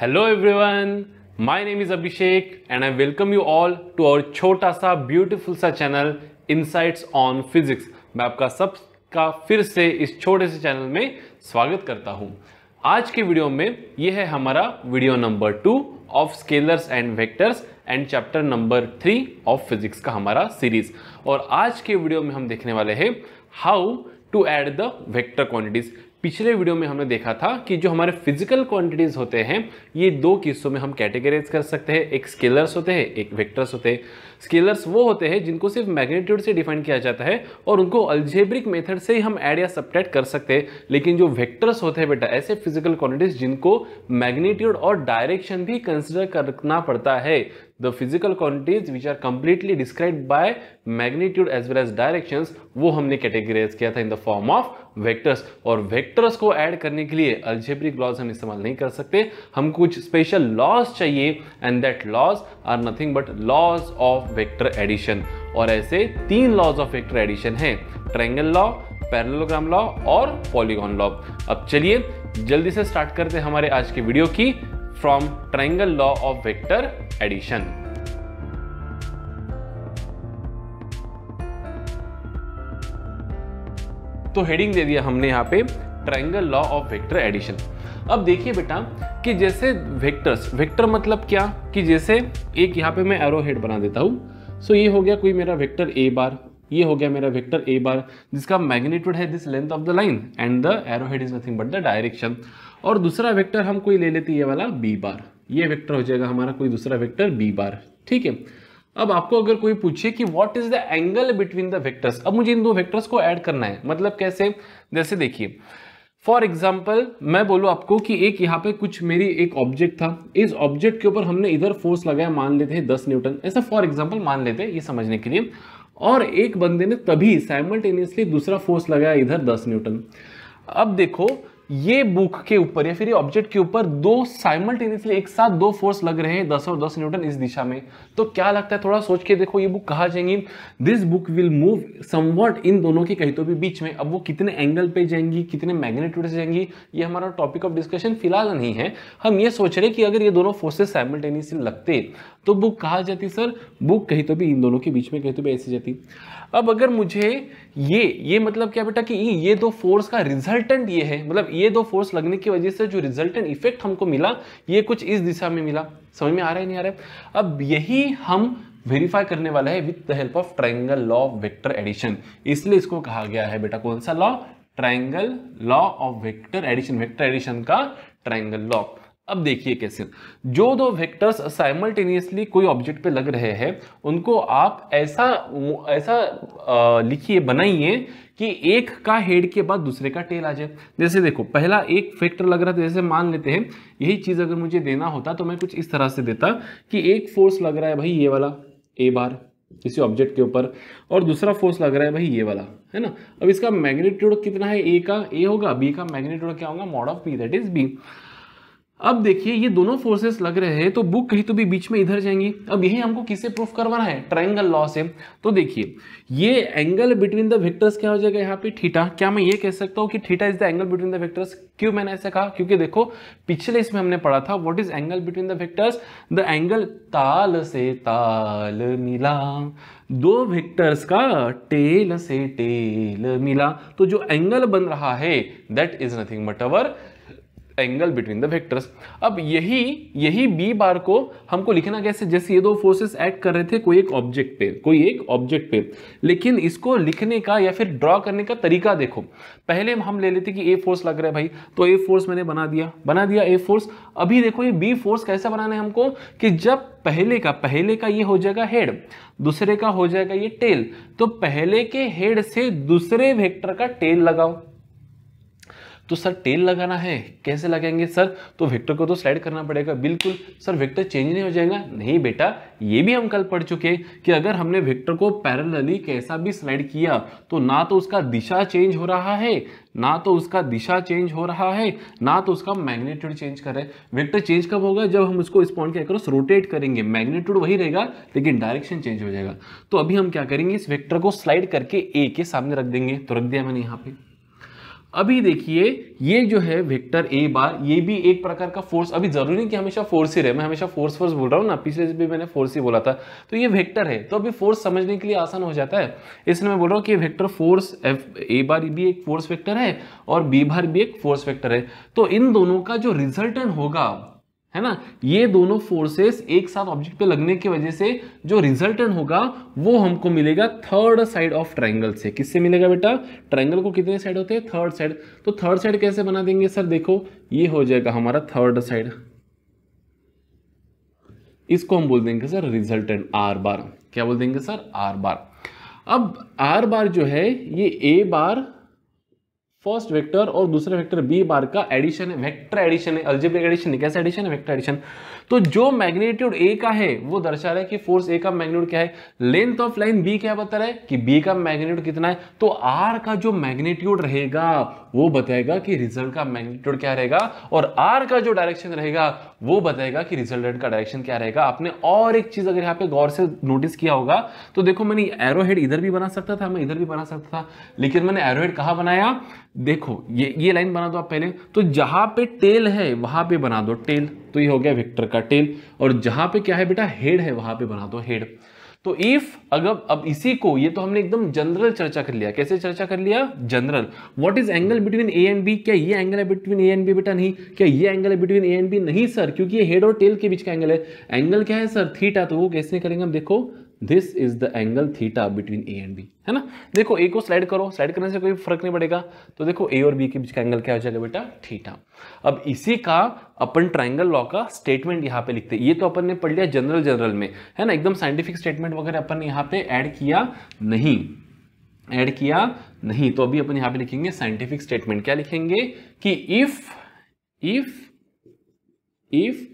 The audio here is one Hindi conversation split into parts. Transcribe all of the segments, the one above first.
Hello everyone my name is Abhishek and I welcome you all to our छोटा सा ब्यूटीफुल सा चैनल इनसाइट्स ऑन फिजिक्स मैं आपका सबका फिर से इस छोटे से चैनल में स्वागत करता हूँ आज के वीडियो में यह है हमारा video number two of scalars and vectors and chapter number three of physics का हमारा सीरीज और आज के वीडियो में हम देखने वाले हैं how to add the vector quantities पिछले वीडियो में हमने देखा था कि जो हमारे फिजिकल क्वांटिटीज होते हैं ये दो किस्सों में हम कैटेगराइज कर सकते हैं एक स्केलर्स होते हैं एक वेक्टर्स होते हैं स्केलर्स वो होते हैं जिनको सिर्फ मैग्नीट्यूड से डिफाइन किया जाता है और उनको अल्जेब्रिक मेथड से ही हम ऐड या सब्ट्रैक्ट कर सकते हैं लेकिन जो वेक्टर्स होते हैं बेटा ऐसे फिजिकल क्वांटिटीज जिनको मैग्नीट्यूड और डायरेक्शन भी कंसिडर करना पड़ता है the physical quantities which are completely describe by magnitude as well as direction वो हमने कैटेगराइज किया था in the form of vectors और वेक्टर्स को ऐड करने के लिए अल्जेब्रिक लॉज हम इस्तेमाल नहीं कर सकते हम कुछ स्पेशल लॉज चाहिए and that laws are nothing but laws of vector addition और ऐसे तीन लॉज ऑफ वेक्टर एडिशन हैं ट्रेंगल लॉ पैरेललोग्राम लॉ और पॉलीगॉन लॉ अब चलिए जल्दी से स्टार्ट करते हैं हमारे आज के वीडियो की from triangle law of vector addition तो हेडिंग दे दिया हमने यहाँ पे triangle law of vector addition अब देखिए बेटा कि जैसे वेक्टर्स वेक्टर मतलब क्या कि जैसे एक यहाँ पे मैं एरो हेड बना देता हूँ सो ये हो गया कोई मेरा वेक्टर ए बार ये हो गया मेरा वेक्टर ए बार जिसका मैग्नीट्यूड है this length of the line and the arrow head is nothing but the direction और दूसरा वेक्टर हम कोई ले लेते ये वाला बी बार ये वेक्टर हो जाएगा हमारा कोई दूसरा वेक्टर बी बार ठीक है अब आपको अगर कोई पूछे कि what is the angle between the vectors अब मुझे इन दो वेक्टर्स को ऐड करना है मतलब कैसे जैसे देखिए फॉर एग्जाम्पल मैं बोलूँ आपको कि एक यहाँ पे कुछ मेरी एक ऑब्जेक्ट था इस ऑब्जेक्ट के ऊपर हमने इधर फोर्स लगाया मान लेते हैं दस न्यूटन ऐसा फॉर एग्जाम्पल मान लेते हैं ये समझने के लिए और एक बंदे ने तभी साइमल्टेनियसली दूसरा फोर्स लगाया इधर दस न्यूटन अब देखो ये बुक के ऊपर या फिर ऑब्जेक्ट के ऊपर दो साइमल्टेनियसली एक साथ दो फोर्स लग रहे हैं दस और दस न्यूटन इस दिशा में तो क्या लगता है थोड़ा सोच के देखो ये बुक कहाँ जाएंगी this book will move somewhat इन दोनों के कहीं तो भी बीच में अब वो कितने एंगल पे जाएंगी कितने मैग्नेट्यूड से जाएंगी ये हमारा टॉपिक ऑफ डिस्कशन फिलहाल नहीं है हम ये सोच रहे कि अगर ये दोनों फोर्सेस साइमल्टेनियसली लगते तो बुक कहा जाती सर बुक कहीं तो भी इन दोनों के बीच में कहीं तो भी ऐसी जाती अब अगर मुझे ये ये मतलब क्या बेटा कि ये दो फोर्स का रिजल्टेंट ये है मतलब ये दो फोर्स लगने की वजह से जो रिजल्टेंट इफेक्ट हमको मिला ये कुछ इस दिशा में मिला समझ में आ रहा है नहीं आ रहा है अब यही हम वेरीफाई करने वाला है with the help of triangle law of vector addition इसलिए इसको कहा गया है बेटा कौन सा law triangle law of vector addition vector addition का ट्राइंगल लॉ अब देखिए कैसे जो दो वेक्टर्स साइमल्टेनियसली कोई ऑब्जेक्ट पे लग रहे हैं उनको आप ऐसा ऐसा लिखिए बनाइए कि एक का हेड के बाद दूसरे का टेल आ जाए जैसे देखो पहला एक फैक्टर लग रहा था जैसे मान लेते हैं यही चीज़ अगर मुझे देना होता तो मैं कुछ इस तरह से देता कि एक फोर्स लग रहा है भाई ये वाला ए बार किसी ऑब्जेक्ट के ऊपर और दूसरा फोर्स लग रहा है भाई ये वाला है ना अब इसका मैग्नेट्यूड कितना है ए का ए होगा बी का मैग्नेट्यूड क्या होगा mod of B that is B अब देखिए ये दोनों फोर्सेस लग रहे हैं तो बुक कहीं तो भी बीच में इधर जाएंगी अब यही हमको किसे प्रूफ करवाना है ट्राइंगल लॉ से तो देखिए ये एंगल बिटवीन द वेक्टर्स क्या हो जाएगा यहाँ पे थीटा क्या मैं ये कह सकता हूँ कि theta is the angle between the vectors क्यों मैंने ऐसा कहा क्योंकि देखो पिछले इसमें हमने पढ़ा था what is angle between the vectors the angle ताल से ताल मिला दो वेक्टर्स का टेल से टेल मिला तो जो एंगल बन रहा है that is nothing but our angle between the vectors अब यही यही बी बार को हमको लिखना कैसे जैसे ये दो फोर्सेस एक्ट कर रहे थे कोई एक ऑब्जेक्ट पे कोई एक ऑब्जेक्ट पे लेकिन इसको लिखने का या फिर ड्रॉ करने का तरीका देखो पहले हम ले लेते कि ए फोर्स लग रहा है भाई तो ए फोर्स मैंने बना दिया बना दिया ए फोर्स अभी देखो ये बी फोर्स कैसा बनाना है हमको कि जब पहले का पहले का ये हो जाएगा हेड दूसरे का हो जाएगा ये टेल तो पहले के हेड से दूसरे वेक्टर का टेल लगाओ तो सर टेल लगाना है कैसे लगाएंगे सर तो वेक्टर को तो स्लाइड करना पड़ेगा बिल्कुल सर वेक्टर चेंज नहीं हो जाएगा नहीं बेटा ये भी हम कल पढ़ चुके हैं कि अगर हमने वेक्टर को पैरेलली कैसा भी स्लाइड किया तो ना तो उसका दिशा चेंज हो रहा है ना तो उसका दिशा चेंज हो रहा है ना तो उसका मैग्नेट्यूड चेंज कर रहा है वेक्टर चेंज कब होगा जब हम उसको इस पॉइंट के अक्रॉस रोटेट करेंगे मैग्नेट्यूड वही रहेगा लेकिन डायरेक्शन चेंज हो जाएगा तो अभी हम क्या करेंगे इस वेक्टर को स्लाइड करके ए के सामने रख देंगे तो रख दिया मैंने यहाँ पे अभी देखिए ये जो है वेक्टर ए बार ये भी एक प्रकार का फोर्स अभी जरूरी नहीं कि हमेशा फोर्स ही रहे मैं हमेशा फोर्स फोर्स बोल रहा हूँ ना पिछले भी मैंने फोर्स ही बोला था तो ये वेक्टर है तो अभी फोर्स समझने के लिए आसान हो जाता है इसलिए मैं बोल रहा हूँ कि ये vector force F A bar भी एक फोर्स वेक्टर है और बी बार भी एक फोर्स वेक्टर है तो इन दोनों का जो रिजल्टेंट होगा है ना ये दोनों फोर्सेस एक साथ ऑब्जेक्ट पे लगने की वजह से जो रिजल्टेंट होगा वो हमको मिलेगा थर्ड साइड ऑफ ट्राइंगल से किससे मिलेगा बेटा ट्राइंगल को कितने साइड होते हैं थर्ड साइड तो थर्ड साइड कैसे बना देंगे सर देखो ये हो जाएगा हमारा थर्ड साइड इसको हम बोल देंगे सर रिजल्टेंट आर बार क्या बोल देंगे सर आर बार अब आर बार जो है ये ए बार फर्स्ट वेक्टर और दूसरे वेक्टर बी बार का एडिशन है वेक्टर एडिशन है अल्जेब्रिक एडिशन है कैसे एडिशन है वेक्टर एडिशन तो जो मैग्नीट्यूड ए का है वो दर्शा रहा है कि फोर्स ए का मैग्नीट्यूड क्या है लेंथ ऑफ लाइन बी क्या बता रहा है कि बी का मैग्नीट्यूड कितना है तो आर का जो मैग्नीट्यूड रहेगा वो बताएगा कि रिजल्ट का मैग्नीट्यूड क्या रहेगा और आर का जो डायरेक्शन रहेगा वो बताएगा कि रिजल्टेंट का डायरेक्शन क्या रहेगा आपने और एक चीज अगर यहाँ पे गौर से नोटिस किया होगा तो देखो मैंने एरो इधर भी बना सकता था मैं इधर भी बना सकता था लेकिन मैंने एरो कहा बनाया देखो ये ये लाइन बना दो आप पहले तो जहां पे टेल है वहां पे बना दो टेल तो ये हो गया वेक्टर का टेल और जहां पे क्या है बेटा हेड है वहां पे बना दो हेड तो इफ अगर अब इसी को ये तो हमने एकदम जनरल चर्चा कर लिया कैसे चर्चा कर लिया general what is angle between A and B क्या ये एंगल है बिटवीन ए एंड बी बेटा नहीं क्या ये एंगल है बिटवीन ए एंड बी नहीं सर क्योंकि ये हेड और टेल के बीच का एंगल है एंगल क्या है सर थीटा तो वो कैसे करेंगे हम देखो this is the angle theta between A and B है ना देखो ए को स्लाइड करो स्लाइड करने से कोई फर्क नहीं पड़ेगा तो देखो ए और बी के बीच का एंगल क्या हो जाएगा बेटा थीटा अब इसी का अपन ट्राइंगल लॉ का स्टेटमेंट यहाँ पे लिखते हैं ये तो अपन ने पढ़ लिया जनरल जनरल में है ना एकदम साइंटिफिक स्टेटमेंट वगैरह अपन ने यहाँ पे ऐड किया नहीं ऐड किया नहीं तो अभी अपन यहाँ पे लिखेंगे साइंटिफिक स्टेटमेंट क्या लिखेंगे कि if if if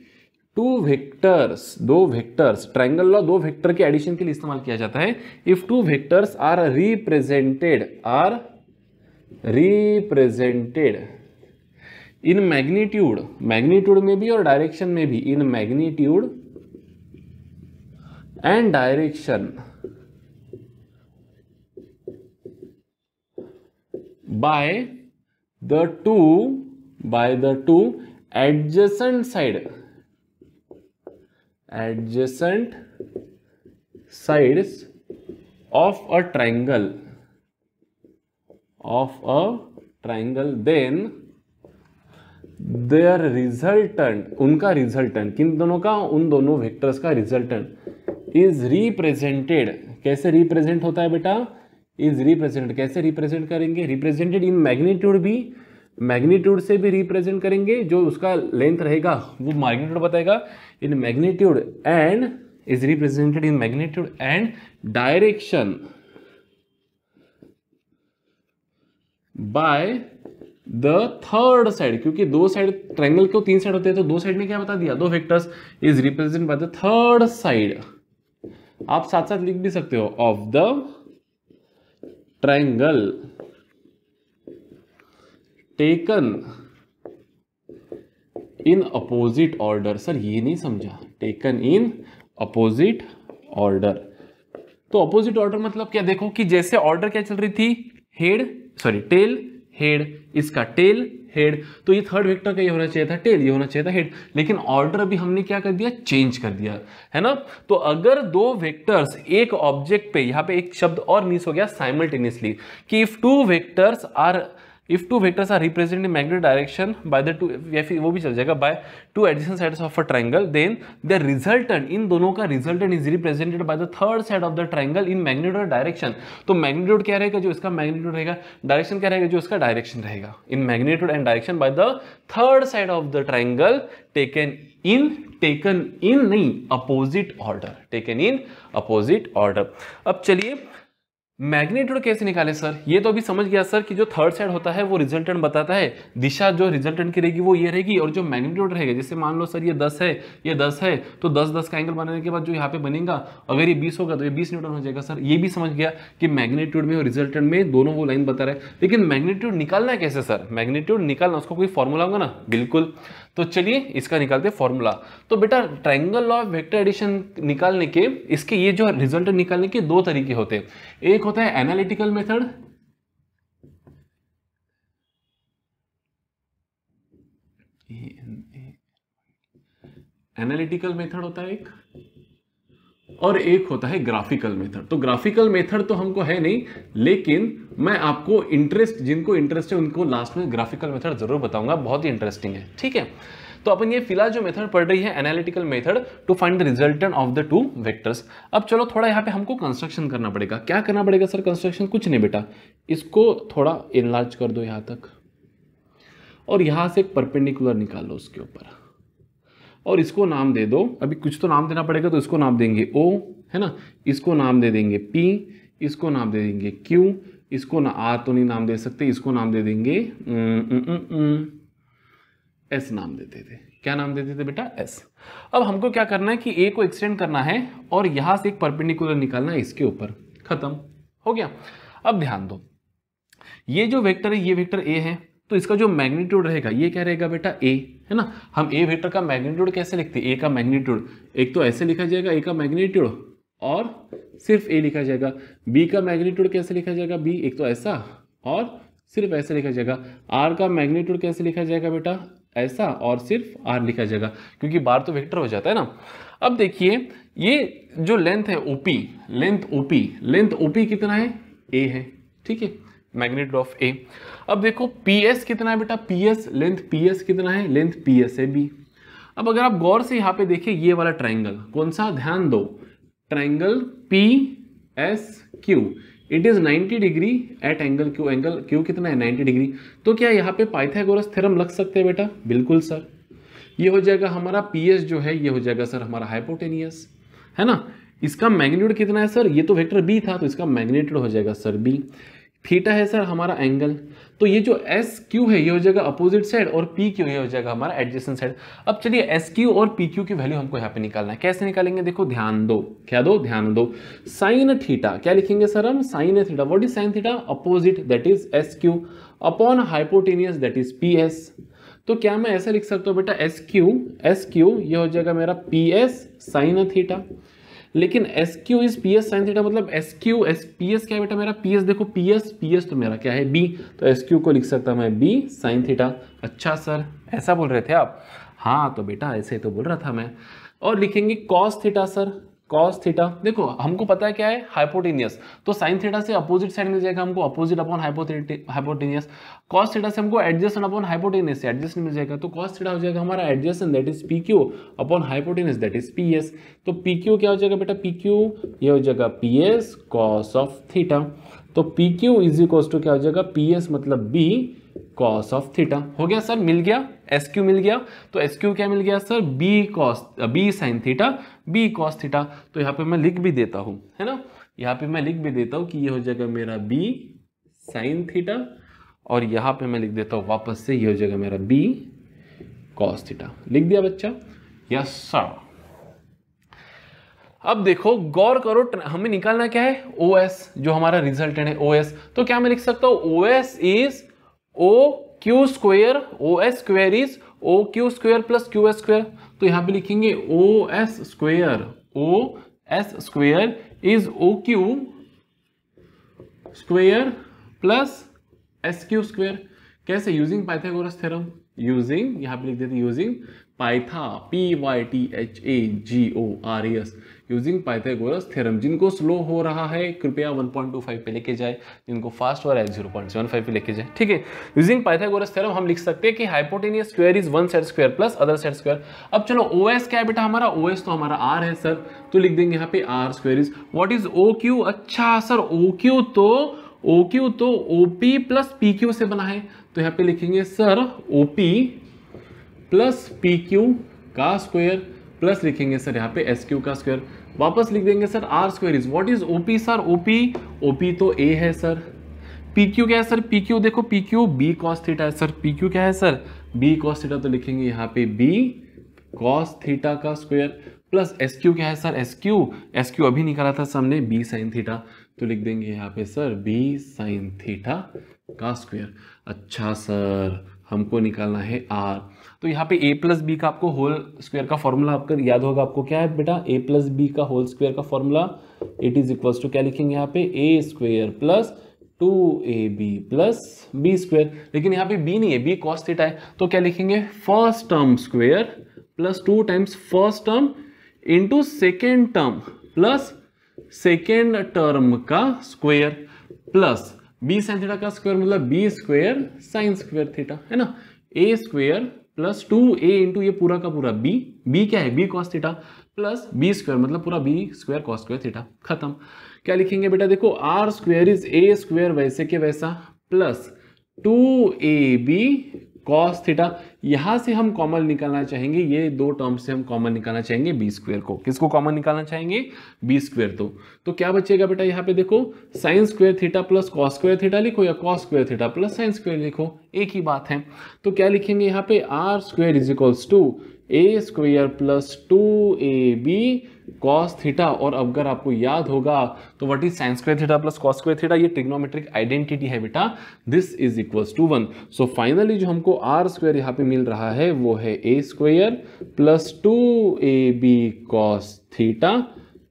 two vectors दो वेक्टर्स ट्राइंगल लॉ दो वेक्टर के एडिशन के लिए इस्तेमाल किया जाता है if two vectors are represented are represented in magnitude magnitude में भी और डायरेक्शन में भी in magnitude and direction by the two by the two adjacent side adjacent sides of a triangle of a triangle then their resultant उनका रिजल्टेंट किन दोनों का उन दोनों वेक्टर्स का रिजल्टेंट इज रिप्रेजेंटेड कैसे रिप्रेजेंट होता है बेटा इज रिप्रेजेंट कैसे रिप्रेजेंट करेंगे रिप्रेजेंटेड इन मैग्नीट्यूड भी मैग्नीट्यूड से भी रिप्रेजेंट करेंगे जो उसका लेंथ रहेगा वो मैग्नीट्यूड बताएगा in magnitude and is represented in magnitude and direction by the third side क्योंकि दो साइड ट्रायंगल को तीन साइड होते हैं तो दो साइड ने क्या बता दिया दो vectors is represent by the third side आप साथ साथ लिख भी सकते हो of the triangle taken in opposite order sir ये नहीं समझा टेकन इन अपोजिट ऑर्डर तो अपोजिट ऑर्डर मतलब क्या देखो कि जैसे ऑर्डर क्या चल रही थी हेड सॉरी टेल हेड इसका टेल हेड तो ये थर्ड वेक्टर का ये होना चाहिए था टेल ये होना चाहिए था हेड लेकिन ऑर्डर अभी हमने क्या कर दिया चेंज कर दिया है ना तो अगर दो वेक्टर्स एक ऑब्जेक्ट पे यहाँ पे एक शब्द और मिस हो गया साइमल्टेनियसली कि if two vectors are if two vectors are represent in magnetic direction by the two या फिर वो भी चल जाएगा by two addition sides of a triangle then the resultant इन दोनों का resultant is represented by the third side of the triangle in magnetic direction तो मैग्नेट्यूड क्या रहेगा जो इसका मैग्नेट्यूड रहेगा डायरेक्शन क्या रहेगा जो इसका डायरेक्शन रहेगा in magnitude and direction by the third side of the triangle taken in taken in नहीं opposite order taken in opposite order अब चलिए मैग्नीट्यूड कैसे निकाले सर ये तो अभी समझ गया सर कि जो थर्ड साइड होता है वो रिजल्टेंट बताता है दिशा जो रिजल्टेंट की रहेगी वो ये रहेगी और जो मैग्नीट्यूड रहेगा जैसे मान लो सर ये दस है ये दस है तो दस दस का एंगल बनाने के बाद जो यहाँ पे बनेगा अगर ये बीस होगा तो ये बीस न्यूटन हो जाएगा सर ये भी समझ गया कि मैग्नीट्यूड में और रिजल्टेंट में दोनों वो लाइन बता रहा है लेकिन मैग्नीट्यूड निकालना कैसे सर मैग्नीट्यूड निकालना उसका कोई फॉर्मूला होगा ना बिल्कुल तो चलिए इसका निकालते फॉर्मूला तो बेटा ट्राइंगल ऑफ वेक्टर एडिशन निकालने के इसके ये जो रिजल्ट निकालने के दो तरीके होते हैं एक होता है एनालिटिकल मेथड एनालिटिकल मेथड होता है एक और एक होता है ग्राफिकल मेथड तो ग्राफिकल मेथड तो हमको है नहीं लेकिन मैं आपको इंटरेस्ट जिनको इंटरेस्ट है उनको लास्ट में ग्राफिकल मेथड जरूर बताऊंगा बहुत ही इंटरेस्टिंग है ठीक है तो अपन ये फिलहाल जो मेथड पढ़ रही है analytical method to find the resultant of the two vectors अब चलो थोड़ा यहाँ पे हमको कंस्ट्रक्शन करना पड़ेगा क्या करना पड़ेगा सर कंस्ट्रक्शन कुछ नहीं बेटा इसको थोड़ा इनलार्ज कर दो यहाँ तक और यहाँ से एक परपेंडिकुलर निकाल लो उसके ऊपर और इसको नाम दे दो अभी कुछ तो नाम देना पड़ेगा तो इसको नाम देंगे ओ है ना इसको नाम दे देंगे पी इसको नाम दे देंगे क्यू इसको ना आर तो नहीं नाम दे सकते इसको नाम दे देंगे एस नाम देते थे क्या नाम देते थे बेटा एस अब हमको क्या करना है कि ए को एक्सटेंड करना है और यहां से एक परपेंडिकुलर निकालना है इसके ऊपर खत्म हो गया अब ध्यान दो ये जो वेक्टर है ये वेक्टर ए है तो इसका जो मैग्नीट्यूड रहेगा ये क्या रहेगा बेटा ए है ना हम ए वेक्टर का मैग्नीट्यूड कैसे लिखते हैं ए का मैग्नीट्यूड एक तो ऐसे लिखा जाएगा ए का मैग्नीट्यूड और सिर्फ ए लिखा जाएगा बी का मैग्नीट्यूड कैसे लिखा जाएगा बी एक तो ऐसा और सिर्फ ऐसे लिखा जाएगा आर का मैग्नीट्यूड कैसे लिखा जाएगा बेटा ऐसा और सिर्फ आर लिखा जाएगा क्योंकि बार तो वेक्टर हो जाता है ना अब देखिए ये जो लेंथ है O P length O P length O P कितना है ए है ठीक है मैग्नेट ऑफ ए अब देखो पी एस कितना है बेटा P S length P S कितना है लेंथ पी एस है बी अब अगर आप गौर से यहाँ पे देखें ये वाला ट्राइंगल कौन सा ध्यान दो triangle P S Q it is 90 degree at angle Q angle Q कितना है 90 डिग्री तो क्या यहाँ पे पाइथागोरस थ्योरम लग सकते हैं बेटा बिल्कुल सर ये हो जाएगा हमारा पी एस जो है ये हो जाएगा सर हमारा हाइपोटेनियस है ना इसका मैग्नीट्यूड कितना है सर ये तो वेक्टर बी था तो इसका मैग्नीट्यूड हो जाएगा सर बी थीटा है सर हमारा एंगल तो ये जो एस क्यू है ये हो जाएगा अपोजिट साइड और पी क्यू ये हो जाएगा हमारा एडजस्टेंट साइड अब चलिए एस क्यू और पी क्यू की वैल्यू हमको यहाँ पे निकालना है कैसे निकालेंगे देखो ध्यान दो क्या दो ध्यान दो साइन थीटा क्या लिखेंगे सर हम sine theta what is sine theta opposite that is S Q upon hypotenuse that is P S तो क्या मैं ऐसा लिख सकता हूँ बेटा एस क्यू एस क्यू ये हो जाएगा मेरा पी एस साइन थीटा लेकिन S Q is P S sine theta मतलब S Q S P S क्या है बेटा मेरा पी एस देखो पी एस पी एस तो मेरा क्या है बी तो एस क्यू को लिख सकता मैं बी साइन थीटा अच्छा सर ऐसा बोल रहे थे आप हाँ तो बेटा ऐसे तो बोल रहा था मैं और लिखेंगे cos theta sir cos theta देखो हमको पता है क्या है हाइपोटेनियस तो साइन थीटा से अपोजिट साइड मिल जाएगा हमको opposite upon hypotenuse cos theta से हमको एडजस्टेंट अपॉन हाइपोटेनियस एडजस्टेंट मिल जाएगा तो कॉस थीटा हो जाएगा हमारा adjacent that is P Q upon hypotenuse that is P S तो पी क्यू क्या हो जाएगा बेटा पी क्यू ये हो जाएगा P S cos of theta तो P Q is equal to क्या हो जाएगा पी एस मतलब बी कॉस ऑफ थीटा हो गया सर मिल गया एस क्यू मिल गया तो एस क्यू क्या मिल गया sir B cos B sine theta B cos theta तो यहाँ पे मैं लिख भी देता हूँ है ना यहाँ पे मैं लिख भी देता हूँ कि ये हो जाएगा मेरा बी साइन थीटा और यहाँ पे मैं लिख देता हूँ वापस से ये हो जाएगा मेरा बी कॉस थीटा लिख दिया बच्चा यस सर अब देखो गौर करो हमें निकालना क्या है ओ एस जो हमारा रिजल्टेंट है ओ एस तो क्या मैं लिख सकता हूँ O S is O Q square O S square is O Q square plus Q S square तो यहाँ पे लिखेंगे O S square O S square is O Q square plus S Q square कैसे यूजिंग पाइथागोरस थ्योरम यूजिंग यहाँ पे लिख देते यूजिंग पाइथा P Y T H A G O R S using Pythagoras theorem जिनको स्लो हो रहा है कृपया 1.25 पे लेके जाए जिनको फास्ट हो रहा है 0.75 पे लेके जाए ठीक है यूजिंग पाइथागोरस थ्योरम हम लिख सकते हैं कि hypotenuse square is one side square plus other side square अब चलो ओ एस क्या है बेटा हमारा ओ एस तो हमारा आर है सर तो लिख देंगे यहाँ पे R square is what is O Q अच्छा सर ओ क्यू तो ओ क्यू तो O P plus P Q से बना है तो यहाँ पे लिखेंगे sir O P plus P Q का स्क्वायर प्लस लिखेंगे सर यहाँ पे एस क्यू का स्क्वायर वापस लिख देंगे sir R square is what is O P sir O P O P तो ए है सर पी क्यू क्या है सर पी क्यू देखो P Q B cos theta है सर पी क्यू क्या है सर बी कॉस थीटा तो लिखेंगे यहाँ पे बी कॉस थीटा का स्क्वायर प्लस एस क्यू क्या है sir S Q S Q अभी निकाला था सामने बी साइन थीटा तो लिख देंगे यहाँ पे सर बी साइन थीटा का स्क्वायर अच्छा सर हमको निकालना है आर तो यहाँ पे ए प्लस बी का आपको होल स्क्वायर का फॉर्मूला आपका याद होगा आपको क्या है बेटा ए प्लस बी का होल स्क्वायर का formula it is equals to क्या लिखेंगे यहाँ पे ए स्क्वेयर प्लस टू ए बी प्लस बी स्क्वेयर लेकिन यहाँ पे बी नहीं है बी कॉस्ट थीटा है तो क्या लिखेंगे first term square plus two times first term into second term plus second term का square plus B sine theta का स्क्वायर मतलब B square sine square theta है ना A square plus two A into ये पूरा का पूरा बी बी क्या है B cos theta plus B square मतलब पूरा B square cos square theta खत्म क्या लिखेंगे बेटा देखो R square is A square वैसे के वैसा plus two A B cos theta यहाँ से हम कॉमन निकालना चाहेंगे ये दो टर्म से हम कॉमन निकालना चाहेंगे बी स्क्वेयर को किसको कॉमन निकालना चाहेंगे बी स्क्वेयर तो तो क्या बचेगा बेटा यहाँ पे देखो sine square theta plus cos square theta लिखो या cos square theta plus sine square लिखो एक ही बात है तो क्या लिखेंगे यहाँ पे R square is equals to A square plus two A B cos theta और अगर आपको याद होगा तो what is sine square theta plus cos square theta ये ट्रिग्नोमेट्रिक आइडेंटिटी है बेटा this is equals to one so finally जो हमको आर स्क्वेयर यहाँ पे मिल रहा है वो है A square plus two A B cos theta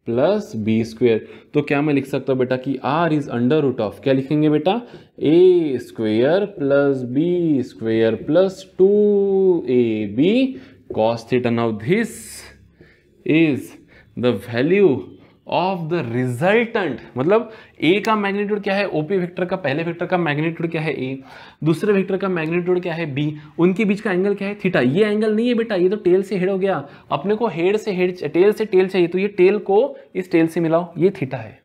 plus B square तो क्या मैं लिख सकता हूँ बेटा कि R is under root of क्या लिखेंगे बेटा ए square plus B square plus two A B cos theta. Now this is the value of the resultant मतलब ए का मैग्नीट्यूड क्या है ओपी वेक्टर का पहले वेक्टर का मैग्नीट्यूड क्या है ए दूसरे वेक्टर का मैग्नीट्यूड क्या है बी उनके बीच का एंगल क्या है थीटा ये एंगल नहीं है बेटा ये तो टेल से हेड हो गया अपने को हेड से हेड टेल से टेल चाहिए तो ये टेल को इस टेल से मिलाओ ये थीटा है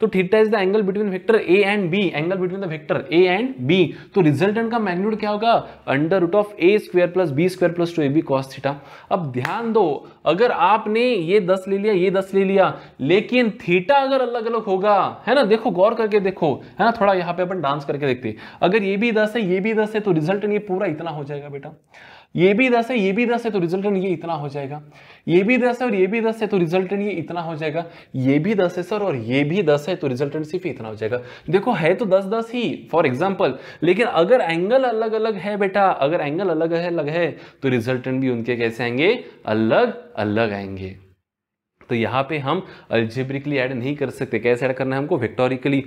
तो theta is the angle between vector A and B angle between the vector A and B तो रिजल्टेंट का मैग्नीट्यूड क्या होगा under root of A square plus B square plus two A B cos theta अब ध्यान दो अगर आपने ये दस ले लिया ये दस ले लिया लेकिन थीटा अगर अलग अलग होगा है ना देखो गौर करके देखो है ना थोड़ा यहाँ पे अपन डांस करके देखते अगर ये भी दस है ये भी दस है तो रिजल्टेंट ये पूरा इतना हो जाएगा बेटा ये भी दस है ये भी दस है तो रिजल्टन ये इतना हो जाएगा ये भी दस है और ये भी दस है तो रिजल्टन ये इतना हो जाएगा ये भी दस है सर और ये भी दस है तो रिजल्टन सिर्फ इतना हो जाएगा देखो है तो दस दस ही फॉर एग्जाम्पल लेकिन अगर एंगल अलग अलग है बेटा अगर एंगल अलग है अलग है तो रिजल्टन भी उनके कैसे आएंगे अलग अलग आएंगे तो यहाँ पे हम अल्जेब्रिकली ऐड नहीं कर सकते कैसे ऐड करना है हमको विक्टोरिकली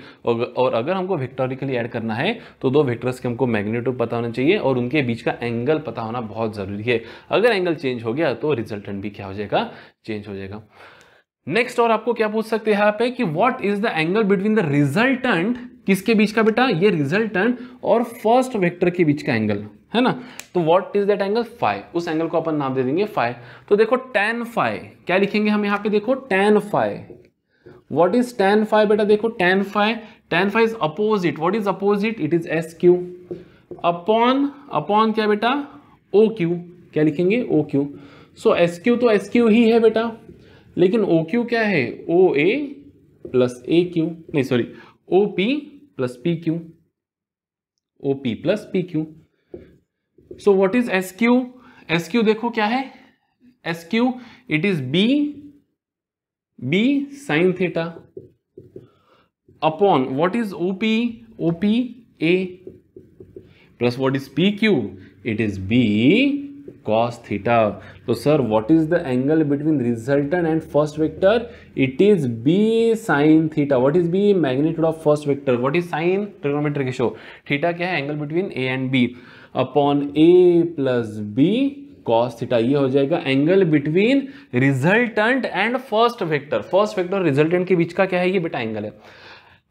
और अगर हमको विक्टोरिकली ऐड करना है तो दो वेक्टर्स के हमको मैग्नेटो पता होना चाहिए और उनके बीच का एंगल पता होना बहुत ज़रूरी है अगर एंगल चेंज हो गया तो रिजल्टेंट भी क्या हो जाएगा चेंज हो जाएगा नेक्स्ट और आपको क्या पूछ सकते हैं यहाँ पे कि what is the angle between the resultant किसके बीच का बेटा ये रिजल्टेंट और फर्स्ट वेक्टर के बीच का एंगल है ना तो what is that angle phi उस एंगल को अपन नाम दे देंगे फाइव तो देखो टेन फाइव क्या लिखेंगे हम यहाँ पे देखो tan phi what is tan phi बेटा देखो tan five tan five is opposite what is opposite it is S Q upon upon क्या बेटा ओ क्यू क्या लिखेंगे O Q so S Q तो एस क्यू ही है बेटा लेकिन ओ क्यू क्या है O A plus A Q नहीं sorry O P plus P Q O P plus P Q so what is S Q S Q देखो क्या है S Q it is B B sine theta upon what is O P O P A plus what is P Q it is B cos theta तो sir what is the angle between resultant and first vector it is b sin theta what is b magnitude of first vector what is sin trigonometric ratio theta क्या है angle between a and b upon a plus b cos theta ये हो जाएगा angle between resultant and first vector first vector और रिजल्टेंट के बीच का क्या है ये बेटा एंगल है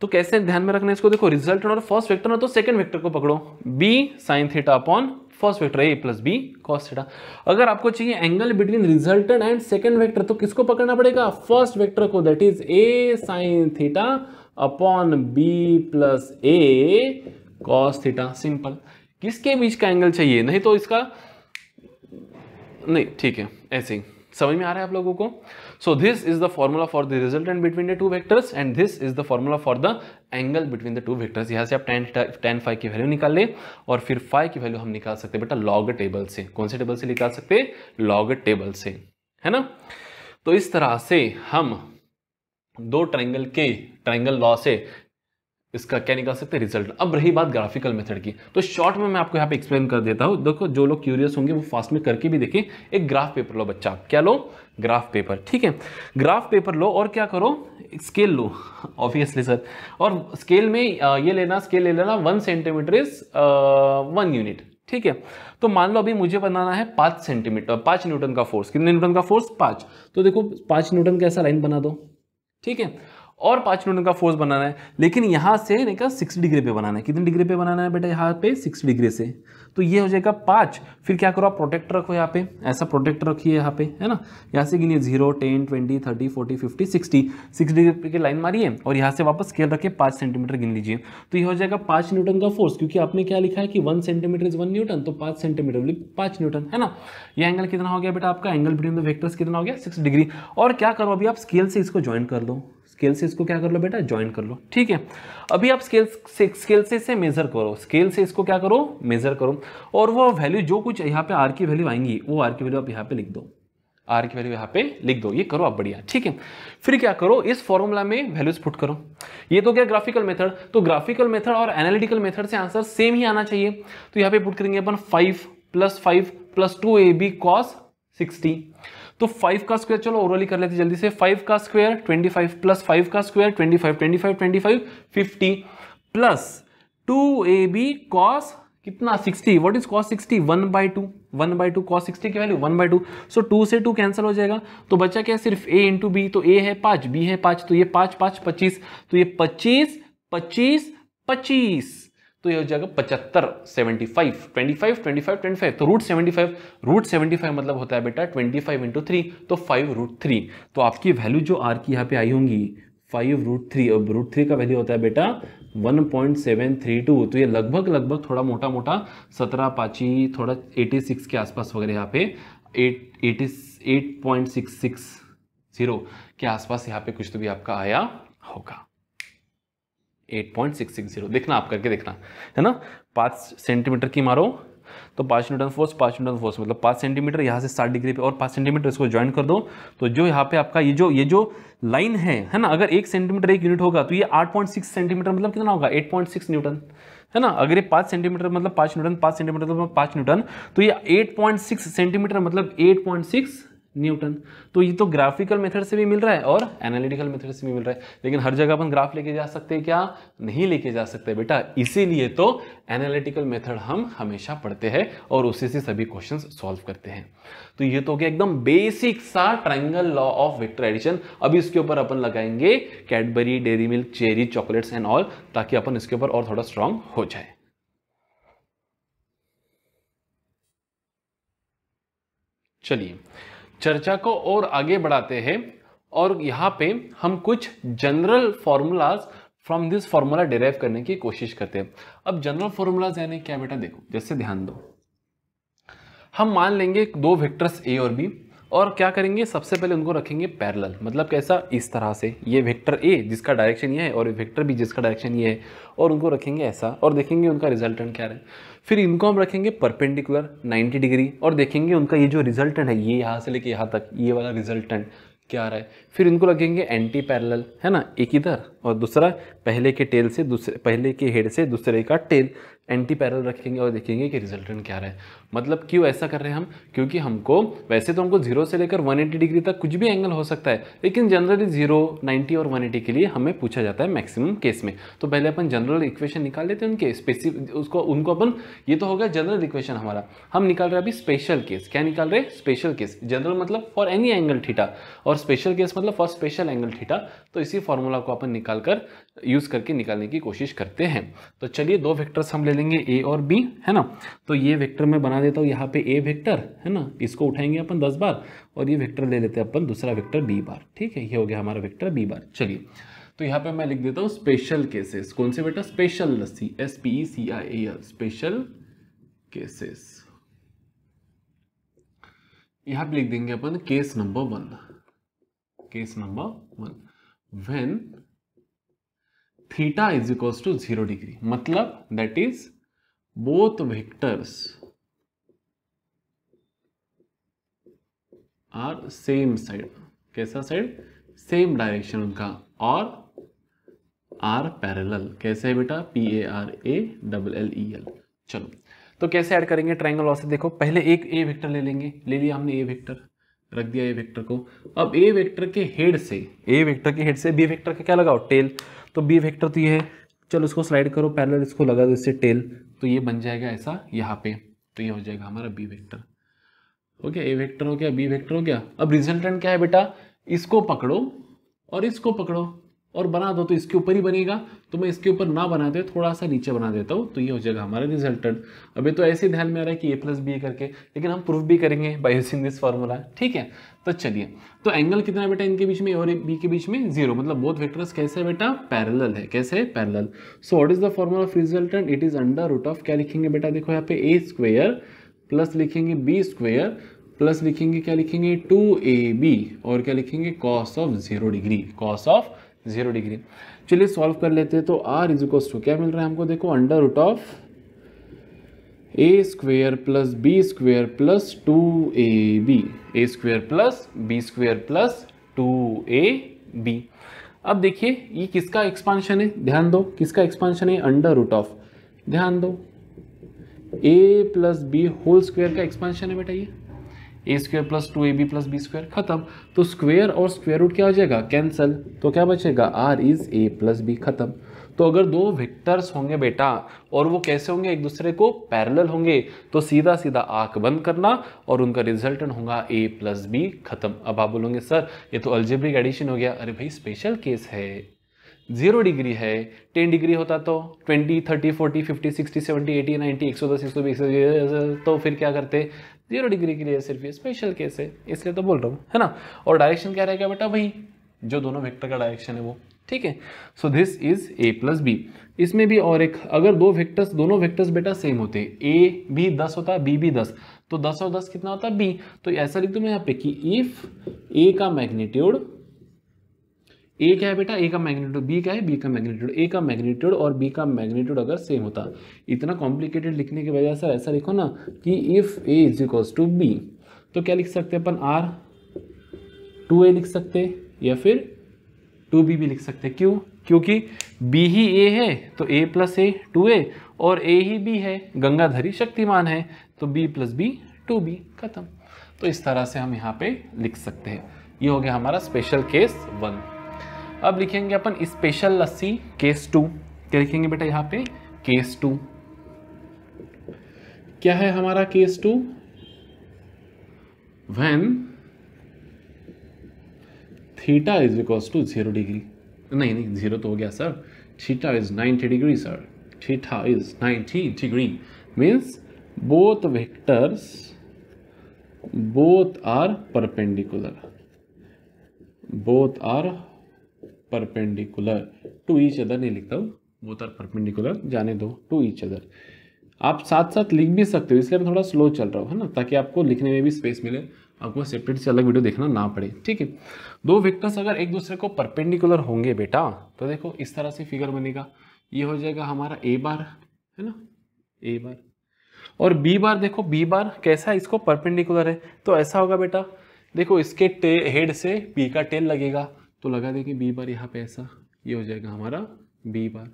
तो कैसे ध्यान में रखना इसको देखो रिजल्टेंट और फर्स्ट वेक्टर ना तो सेकंड वेक्टर को पकड़ो b sin theta upon first vector है A plus B cos theta अगर आपको चाहिए angle between resultant and second vector तो किसको पकड़ना पड़ेगा फर्स्ट वेक्टर को that is A sine theta upon B plus A cos theta simple किसके बीच का एंगल चाहिए नहीं तो इसका नहीं ठीक है ऐसे ही समझ में आ रहा है आप लोगों को So this is the formula for the resultant between the two vectors and this is the formula for the angle between the two vectors यहाँ से आप टेन टेन फाइव की वैल्यू निकाल लें और फिर फाइव की वैल्यू हम निकाल सकते बेटा लॉग टेबल से कौन से टेबल से निकाल सकते लॉग टेबल से है ना तो इस तरह से हम दो ट्राइंगल के ट्राइंगल लॉ से इसका क्या निकाल सकते हैं रिजल्ट अब रही बात ग्राफिकल मेथड की तो शॉर्ट में मैं आपको यहाँ पे एक्सप्लेन कर देता हूँ देखो जो लोग क्यूरियस होंगे वो फास्ट में करके भी देखें एक ग्राफ पेपर लो बच्चा क्या लो ग्राफ पेपर ठीक है ग्राफ पेपर लो और क्या करो स्केल लो ऑब्वियसली सर और स्केल में ये लेना स्केल ले लेना one centimetre is one unit ठीक है तो मान लो अभी मुझे बनाना है पाँच सेंटीमीटर पाँच न्यूटन का फोर्स कितने न्यूटन का फोर्स पाँच तो देखो पाँच न्यूटन का ऐसा लाइन बना दो ठीक है और पाँच न्यूटन का फोर्स बनाना है लेकिन यहाँ से देखा सिक्स डिग्री पे बनाना है कितने डिग्री पे बनाना है बेटा यहाँ पे सिक्स डिग्री से तो ये हो जाएगा पाँच फिर क्या करो आप प्रोटेक्ट रखो यहाँ पे ऐसा प्रोटेक्ट रखिए यहाँ पे है ना यहाँ से गिनिए zero ten twenty thirty forty fifty sixty six degree की लाइन मारिए और यहाँ से वापस स्केल रखिए पांच पाँच सेंटीमीटर गिन लीजिए तो ये हो जाएगा पाँच न्यूटन का फोर्स क्योंकि आपने क्या लिखा है कि one centimetre is one newton तो पाँच सेंटीमीटर पाँच न्यूटन है ना ये एंगल कितना हो गया बेटा आपका एंगल बिटवीन द वेक्टर्स कितना हो गया सिक्स डिग्री और क्या करो अभी आप स्केल से इसको ज्वाइन कर दो स्केल से इसको क्या कर लो बेटा ज्वाइन कर लो ठीक है अभी आप स्केल से स्केल से इसे मेजर करो स्केल से इसको क्या करो मेजर करो और वो वैल्यू जो कुछ यहाँ पे आर की वैल्यू आएंगी वो आर की वैल्यू आप यहाँ पे लिख दो आर की वैल्यू यहाँ पे लिख दो ये करो आप बढ़िया ठीक है फिर क्या करो इस फॉर्मूला में वैल्यूज पुट करो ये तो क्या ग्राफिकल मेथड तो ग्राफिकल मेथड और एनालिटिकल मेथड से आंसर सेम ही आना चाहिए तो यहाँ पे पुट करेंगे अपन five plus five plus two A B cos sixty तो फाइव का स्क्वायर चलो ओरली कर लेते जल्दी से फाइव का square twenty five plus five का square twenty five twenty five twenty five fifty plus two A B cos कितना sixty what is cos sixty one by two one by two cos sixty की value one by two so two से टू कैंसिल हो जाएगा तो बच्चा क्या सिर्फ ए इंटू बी तो ए है पाँच बी है पाँच तो ये पाँच पाँच पच्चीस तो ये पच्चीस पच्चीस पच्चीस तो ये हो जाएगा पचहत्तर seventy five twenty five twenty five twenty five तो root seventy five root seventy five मतलब होता है बेटा ट्वेंटी फाइव इंटू थ्री तो फाइव रूट थ्री तो आपकी वैल्यू जो आर की यहाँ पे आई होंगी फाइव रूट थ्री और रूट थ्री का वैल्यू होता है बेटा one point seven three two तो ये लगभग लगभग थोड़ा मोटा मोटा सत्रह पाची थोड़ा एटी सिक्स के आसपास वगैरह यहाँ पे eight eighty eight point six six zero के आसपास यहाँ पे कुछ तो भी आपका आया होगा 8.660 देखना आप करके देखना है ना पाँच सेंटीमीटर की मारो तो पाँच न्यूटन फोर्स पाँच न्यूटन फोर्स मतलब पाँच सेंटीमीटर यहाँ से सात डिग्री पे और पाँच सेंटीमीटर इसको ज्वाइन कर दो तो जो यहाँ पे आपका ये जो ये जो लाइन है है ना अगर एक सेंटीमीटर एक यूनिट होगा तो ये आठ सेंटीमीटर मतलब कितना होगा एट न्यूटन है ना अगर ये पाँच सेंटीमीटर मतलब पाँच न्यूटन पाँच सेंटीमीटर मतलब पाँच न्यूटन तो ये एट सेंटीमीटर मतलब एट न्यूटन तो ये तो ग्राफिकल मेथड से भी मिल रहा है और एनालिटिकल मेथड से भी मिल रहा है लेकिन हर जगह अपन ग्राफ लेके जा सकते हैं क्या नहीं लेके जा सकते बेटा इसीलिए तो एनालिटिकल मेथड हम हमेशा पढ़ते हैं और उसी से सभी क्वेश्चन सॉल्व करते हैं तो ये तो क्या एकदम बेसिक सा triangle law of vector addition अब इसके ऊपर अपन लगाएंगे Cadbury Dairy Milk cherry chocolates and all ताकि अपन इसके ऊपर और थोड़ा स्ट्रांग हो जाए चलिए चर्चा को और आगे बढ़ाते हैं और यहाँ पे हम कुछ general formulas from this formula derive करने की कोशिश करते हैं अब जनरल फार्मूलाज यानी क्या बेटा देखो जैसे ध्यान दो हम मान लेंगे दो वेक्टर्स ए और बी और क्या करेंगे सबसे पहले उनको रखेंगे पैरेलल मतलब कैसा इस तरह से ये वेक्टर ए जिसका डायरेक्शन ये है और वेक्टर बी जिसका डायरेक्शन ये है और उनको रखेंगे ऐसा और देखेंगे उनका रिजल्टेंट क्या है फिर इनको हम रखेंगे परपेंडिकुलर 90 डिग्री और देखेंगे उनका ये जो रिजल्टेंट है ये यहाँ से लेके यहाँ तक ये वाला रिजल्टेंट क्या आ रहा है फिर इनको लगेंगे एंटी पैरेलल है ना एक इधर और दूसरा पहले के टेल से दूसरे पहले के हेड से दूसरे का टेल एंटी पैरल रखेंगे और देखेंगे कि रिजल्टेंट क्या रहा है मतलब क्यों ऐसा कर रहे हैं हम क्योंकि हमको वैसे तो हमको जीरो से लेकर 180 डिग्री तक कुछ भी एंगल हो सकता है लेकिन जनरली जीरो 90 और 180 के लिए हमें पूछा जाता है मैक्सिमम केस में तो पहले अपन जनरल इक्वेशन निकाल लेते हैं उनके स्पेसिफिक उसको उनको अपन ये तो हो गया जनरल इक्वेशन हमारा हम निकाल रहे हैं अभी स्पेशल केस क्या निकाल रहे हैं स्पेशल केस जनरल मतलब फॉर एनी एंगल ठीठा और स्पेशल केस मतलब फॉर स्पेशल एंगल ठीठा तो इसी फॉर्मूला को अपन निकाल कर यूज़ करके निकालने की कोशिश करते हैं तो चलिए दो फैक्टर्स हम ले लेंगे देंगे ए और बी है ना तो ये वेक्टर मैं बना देता हूँ यहाँ पे ए वेक्टर है ना इसको उठाएंगे अपन दस बार और ये वेक्टर ले लेते हैं अपन दूसरा वेक्टर बी बार ठीक है ये हो गया हमारा वेक्टर बी बार चलिए तो यहाँ पे मैं लिख देता हूँ स्पेशल केसेस कौन से बेटा special lassi S P C I A L special cases यहाँ पे लिख देंगे अपन case number one case number one when theta is equals to zero degree मतलब that is both vectors are same side कैसा साइड सेम डायरेक्शन उनका और आर पैरेलल कैसे है बेटा P A R A double L E L चलो तो कैसे ऐड करेंगे ट्रायंगल लॉ देखो पहले एक ए वेक्टर ले लेंगे ले लिया हमने ए वेक्टर रख दिया ए वेक्टर को अब ए वेक्टर के हेड से ए वेक्टर के हेड से बी वेक्टर का क्या लगाओ टेल तो बी वेक्टर तो ये है चलो इसको स्लाइड करो पैरेलल इसको लगा दो इससे टेल तो ये बन जाएगा ऐसा यहाँ पे तो ये हो जाएगा हमारा B vector okay A vector हो गया बी वेक्टर हो गया अब रिजल्टेंट क्या है बेटा इसको पकड़ो और इसको पकड़ो और बना दो तो इसके ऊपर ही बनेगा तो मैं इसके ऊपर ना बनाते हुए थोड़ा सा नीचे बना देता हूँ तो ये हो जाएगा हमारा रिजल्टेंट अभी तो ऐसे ध्यान में आ रहा है कि ए प्लस बी करके लेकिन हम प्रूफ भी करेंगे बाई यूजिंग दिस फार्मूला ठीक है तो चलिए तो एंगल कितना बेटा इनके बीच में और बी के बीच में जीरो मतलब बोथ वेक्टर्स कैसे है बेटा पैरेलल है कैसे है parallel so what is the formula of resultant it is under root of क्या लिखेंगे बेटा देखो यहाँ पे ए स्क्वेयर प्लस लिखेंगे बी स्क्वेयर प्लस लिखेंगे क्या लिखेंगे टू ए बी और क्या लिखेंगे cos of zero degree cos of zero degree चलिए सॉल्व कर लेते हैं तो आर इज इक्वल्स टू क्या मिल रहा है हमको देखो under root of A square plus B square plus two A B A square plus B square plus two A B अब देखिए ये किसका एक्सपांशन है ध्यान दो किसका एक्सपांशन है अंडर रूट ऑफ ध्यान दो A plus B whole square का एक्सपांशन है बेटा ये A square plus two A B plus B square खत्म तो स्क्वेयर और स्क्वेयर रूट क्या हो जाएगा कैंसल तो क्या बचेगा R is A plus B खत्म तो अगर दो वेक्टर्स होंगे बेटा और वो कैसे होंगे एक दूसरे को पैरेलल होंगे तो सीधा सीधा आंख बंद करना और उनका रिजल्टेंट होगा ए प्लस बी खत्म अब आप बोलोगे सर ये तो अल्जेब्रिक एडिशन हो गया अरे भाई स्पेशल केस है जीरो डिग्री है टेन डिग्री होता तो twenty thirty forty fifty sixty seventy eighty ninety एक सौ दस एक सौ बीस तो फिर क्या करते जीरो डिग्री के लिए सिर्फ ये स्पेशल केस है इसलिए तो बोल रहा हूँ है ना और डायरेक्शन क्या रहेगा बेटा वही जो दोनों वेक्टर का डायरेक्शन है वो ठीक है so this is A plus B इसमें भी और एक अगर दो वेक्टर्स दोनों वेक्टर्स बेटा सेम होते हैं ए भी दस होता बी भी दस तो दस और दस कितना होता बी तो ऐसा लिख दो मैं यहाँ पे कि इफ ए का मैग्नीट्यूड ए क्या है बेटा ए का मैग्नीट्यूड बी क्या है बी का मैग्नीट्यूड ए का मैग्नीट्यूड और बी का मैग्नीट्यूड अगर सेम होता इतना कॉम्प्लिकेटेड लिखने की वजह से ऐसा लिखो ना कि if A is equals to B तो क्या लिख सकते अपन आर टू ए लिख सकते या फिर टू बी भी लिख सकते क्यों क्योंकि बी ही ए है तो ए प्लस ए टू ए और ए ही बी है गंगाधरी शक्तिमान है तो B plus B two B खत्म तो इस तरह से हम यहाँ पे लिख सकते हैं ये हो गया हमारा स्पेशल केस वन अब लिखेंगे अपन स्पेशल लस्सी केस टू क्या लिखेंगे बेटा यहाँ पे केस टू क्या है हमारा case two when theta is equals to zero degree नहीं नहीं जीरो तो हो गया sir theta is ninety degree sir theta is ninety degree means both vectors both are perpendicular both are perpendicular to each other नहीं लिखता हूँ बोथ आर परपेंडिकुलर जाने दो टू ईच अदर आप साथ साथ लिख भी सकते हो इसलिए मैं थोड़ा स्लो चल रहा हूँ है ना ताकि आपको लिखने में भी स्पेस मिले आपको सेपरेट से अलग वीडियो देखना ना पड़े ठीक है दो वेक्टर्स अगर एक दूसरे को परपेंडिकुलर होंगे बेटा तो देखो इस तरह से फिगर बनेगा ये हो जाएगा हमारा ए बार है ना ए बार और बी बार देखो बी बार कैसा इसको परपेंडिकुलर है तो ऐसा होगा बेटा देखो इसके हेड से बी का टेल लगेगा तो लगा देंगे बी बार यहाँ पे ऐसा ये हो जाएगा हमारा बी बार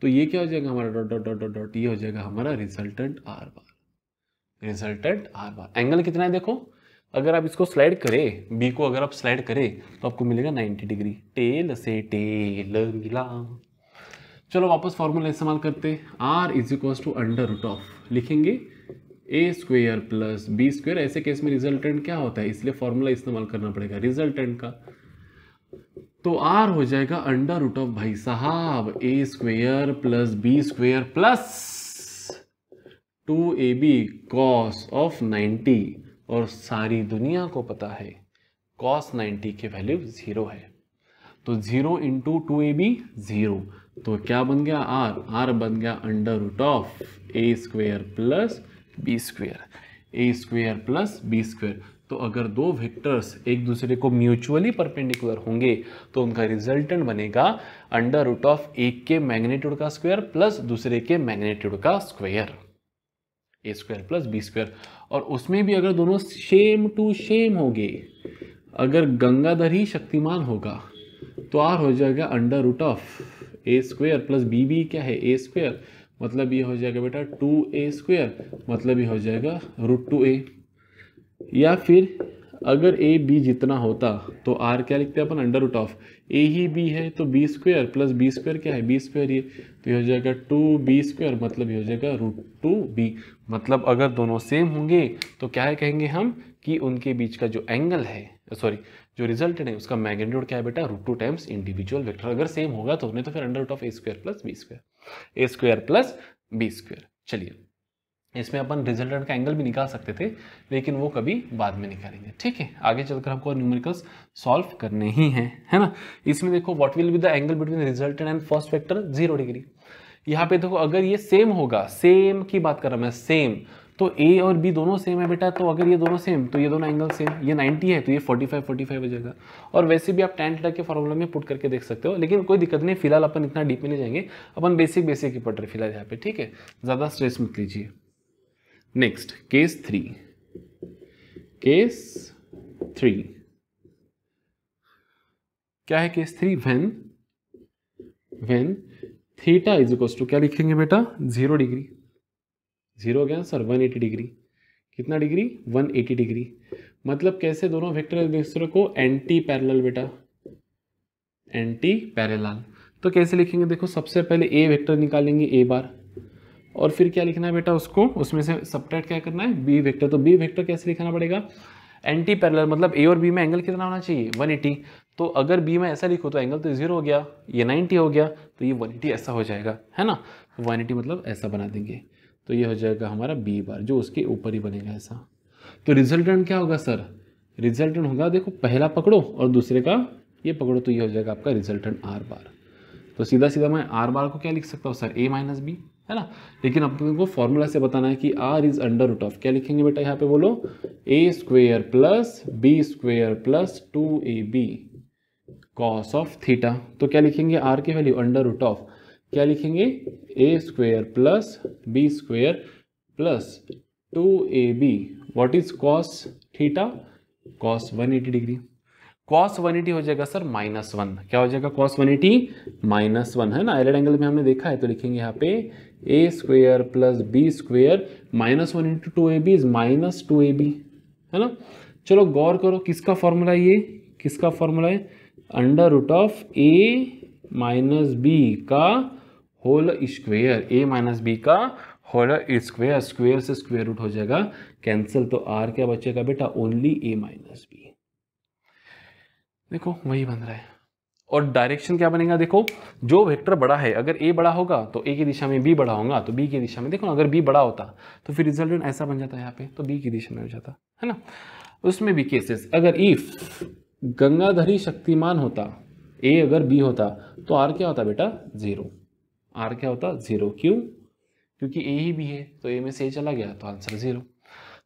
तो ये क्या हो जाएगा हमारा dot dot dot dot dot ये हो जाएगा हमारा resultant R bar resultant R bar angle कितना है देखो अगर आप इसको स्लाइड करें बी को अगर आप स्लाइड करें तो आपको मिलेगा 90 डिग्री टेल से टेल मिला चलो वापस फॉर्मूला इस्तेमाल करते हैं R is equals to under root of लिखेंगे ए स्क्वेयर प्लस बी स्क्वेयर ऐसे केस में रिजल्टेंट क्या होता है इसलिए फॉर्मूला इस्तेमाल करना पड़ेगा रिजल्टेंट का तो आर हो जाएगा अंडर रूट ऑफ भाई साहब A square plus B square plus two A B cos of ninety और सारी दुनिया को पता है कॉस नाइन्टी के वैल्यू ज़ीरो है तो ज़ीरो इंटू टू ए बी ज़ीरो तो क्या बन गया आर आर बन गया under root of A square plus B square A square plus B square तो अगर दो वेक्टर्स एक दूसरे को म्यूचुअली परपेंडिकुलर होंगे तो उनका रिजल्टेंट बनेगा अंडर रूट ऑफ एक के मैग्नेट्यूड का स्क्वायर प्लस दूसरे के मैग्नेट्यूड का square A square plus B square और उसमें भी अगर दोनों सेम टू सेम होंगे अगर गंगाधर ही शक्तिमान होगा तो आर हो जाएगा under root of A square plus B B क्या है ए स्क्वायर मतलब ये हो जाएगा बेटा टू ए स्क्वायर मतलब ये हो जाएगा रूट टू ए या फिर अगर ए बी जितना होता तो आर क्या लिखते हैं अपन अंडर रूट ऑफ ए ही बी है तो B square plus B square क्या है बी स्क्वेयर ये तो ये हो जाएगा टू बी स्क्वेयर मतलब ये हो जाएगा रूट टू बी मतलब अगर दोनों सेम होंगे तो क्या है कहेंगे हम कि उनके बीच का जो एंगल है सॉरी जो रिजल्ट है उसका मैग्नीट्यूड क्या है बेटा root two times individual vector अगर सेम होगा तो उन्हें तो फिर under root of A square plus B square A square plus B square चलिए इसमें अपन रिजल्टेंट का एंगल भी निकाल सकते थे लेकिन वो कभी बाद में निकालेंगे ठीक है आगे चलकर हमको न्यूमेरिकल्स सॉल्व करने ही हैं है ना इसमें देखो what will be the angle between resultant and first factor zero degree यहाँ पे देखो अगर ये सेम होगा सेम की बात कर रहा मैं सेम तो ए और बी दोनों सेम है बेटा तो अगर ये दोनों सेम तो ये दोनों एंगल सेम ये 90 है तो ये 45 45 हो जाएगा और वैसे भी आप टेन थीटा के फॉर्मूला में पुट करके देख सकते हो लेकिन कोई दिक्कत नहीं फिलहाल अपन इतना डीप में नहीं जाएंगे अपन बेसिक बेसिक ही पढ़ रहे फिलहाल यहाँ पे ठीक है ज़्यादा स्ट्रेस मत लीजिए next case three case three क्या है case three when when theta is equal to क्या लिखेंगे बेटा जीरो डिग्री जीरो हो गया सर वन एटी डिग्री कितना डिग्री वन एटी डिग्री मतलब कैसे दोनों वेक्टर एक दूसरे को एंटी पैरेलल बेटा एंटी पैरेलल तो कैसे लिखेंगे देखो सबसे पहले ए वेक्टर निकालेंगे ए बार और फिर क्या लिखना है बेटा उसको उसमें से सब्ट्रैक्ट क्या करना है बी वेक्टर तो बी वेक्टर कैसे लिखाना पड़ेगा एंटी पैरल मतलब ए और बी में एंगल कितना होना चाहिए 180 तो अगर बी में ऐसा लिखो तो एंगल तो जीरो हो गया ये 90 हो गया तो ये 180 ऐसा हो जाएगा है ना 180 मतलब ऐसा बना देंगे तो ये हो जाएगा हमारा बी बार जो उसके ऊपर ही बनेगा ऐसा तो रिजल्टेंट क्या होगा सर रिजल्टेंट होगा देखो पहला पकड़ो और दूसरे का ये पकड़ो तो ये हो जाएगा आपका रिजल्टेंट आर बार तो सीधा सीधा मैं आर बार को क्या लिख सकता हूँ सर ए माइनस बी है ना लेकिन आपको फॉर्मूला से बताना है कि R is under root of क्या लिखेंगे बेटा यहाँ पे बोलो A square plus B square plus two A B cos of theta तो क्या लिखेंगे आर की वैल्यू अंडर रूट ऑफ क्या लिखेंगे ए square plus B square plus two A B what is cos theta cos one eighty degree cos one eighty हो जाएगा सर माइनस वन क्या हो जाएगा cos one eighty minus one है ना एलेड एंगल में हमने देखा है तो लिखेंगे यहाँ पे ए square plus B square minus one into two A B is minus two A B है ना चलो गौर करो किसका फॉर्मूला ये किसका फॉर्मूला है under root of A minus B का whole square A minus B का होल स्क्वेयर स्क्वेयर से स्क्वेयर रूट हो जाएगा कैंसिल तो आर क्या बचेगा बेटा ओनली ए माइनस बी देखो वही बन रहा है और डायरेक्शन क्या बनेगा देखो जो वेक्टर बड़ा है अगर ए बड़ा होगा तो ए की दिशा में बी बड़ा होगा तो बी की दिशा में देखो अगर बी बड़ा होता तो फिर रिजल्टेंट ऐसा बन जाता है यहाँ पे तो बी की दिशा में हो जाता है ना उसमें भी केसेस अगर इफ गंगाधरी शक्तिमान होता ए अगर बी होता तो आर क्या होता बेटा जीरो आर क्या होता जीरो क्यों क्योंकि ए ही बी है तो ए में से ए चला गया तो आंसर जीरो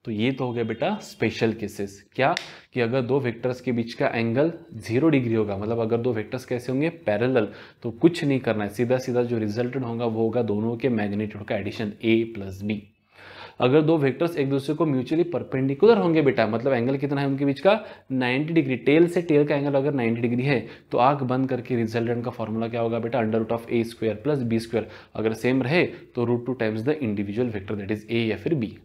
तो ये तो हो गया बेटा स्पेशल केसेस क्या कि अगर दो वेक्टर्स के बीच का एंगल जीरो डिग्री होगा मतलब अगर दो वेक्टर्स कैसे होंगे पैरेलल तो कुछ नहीं करना है सीधा सीधा जो रिजल्टेड होगा वो होगा दोनों के मैग्नेट्यूड का एडिशन ए प्लस बी अगर दो वेक्टर्स एक दूसरे को म्यूचुअली परपेंडिकुलर होंगे बेटा मतलब एंगल कितना है उनके बीच का 90 डिग्री टेल से टेल का एंगल अगर 90 डिग्री है तो आग बंद करके रिजल्टेंट का फॉर्मूला क्या होगा बेटा under root of A square plus B square अगर सेम रहे तो root two times the individual vector that is A या फिर बी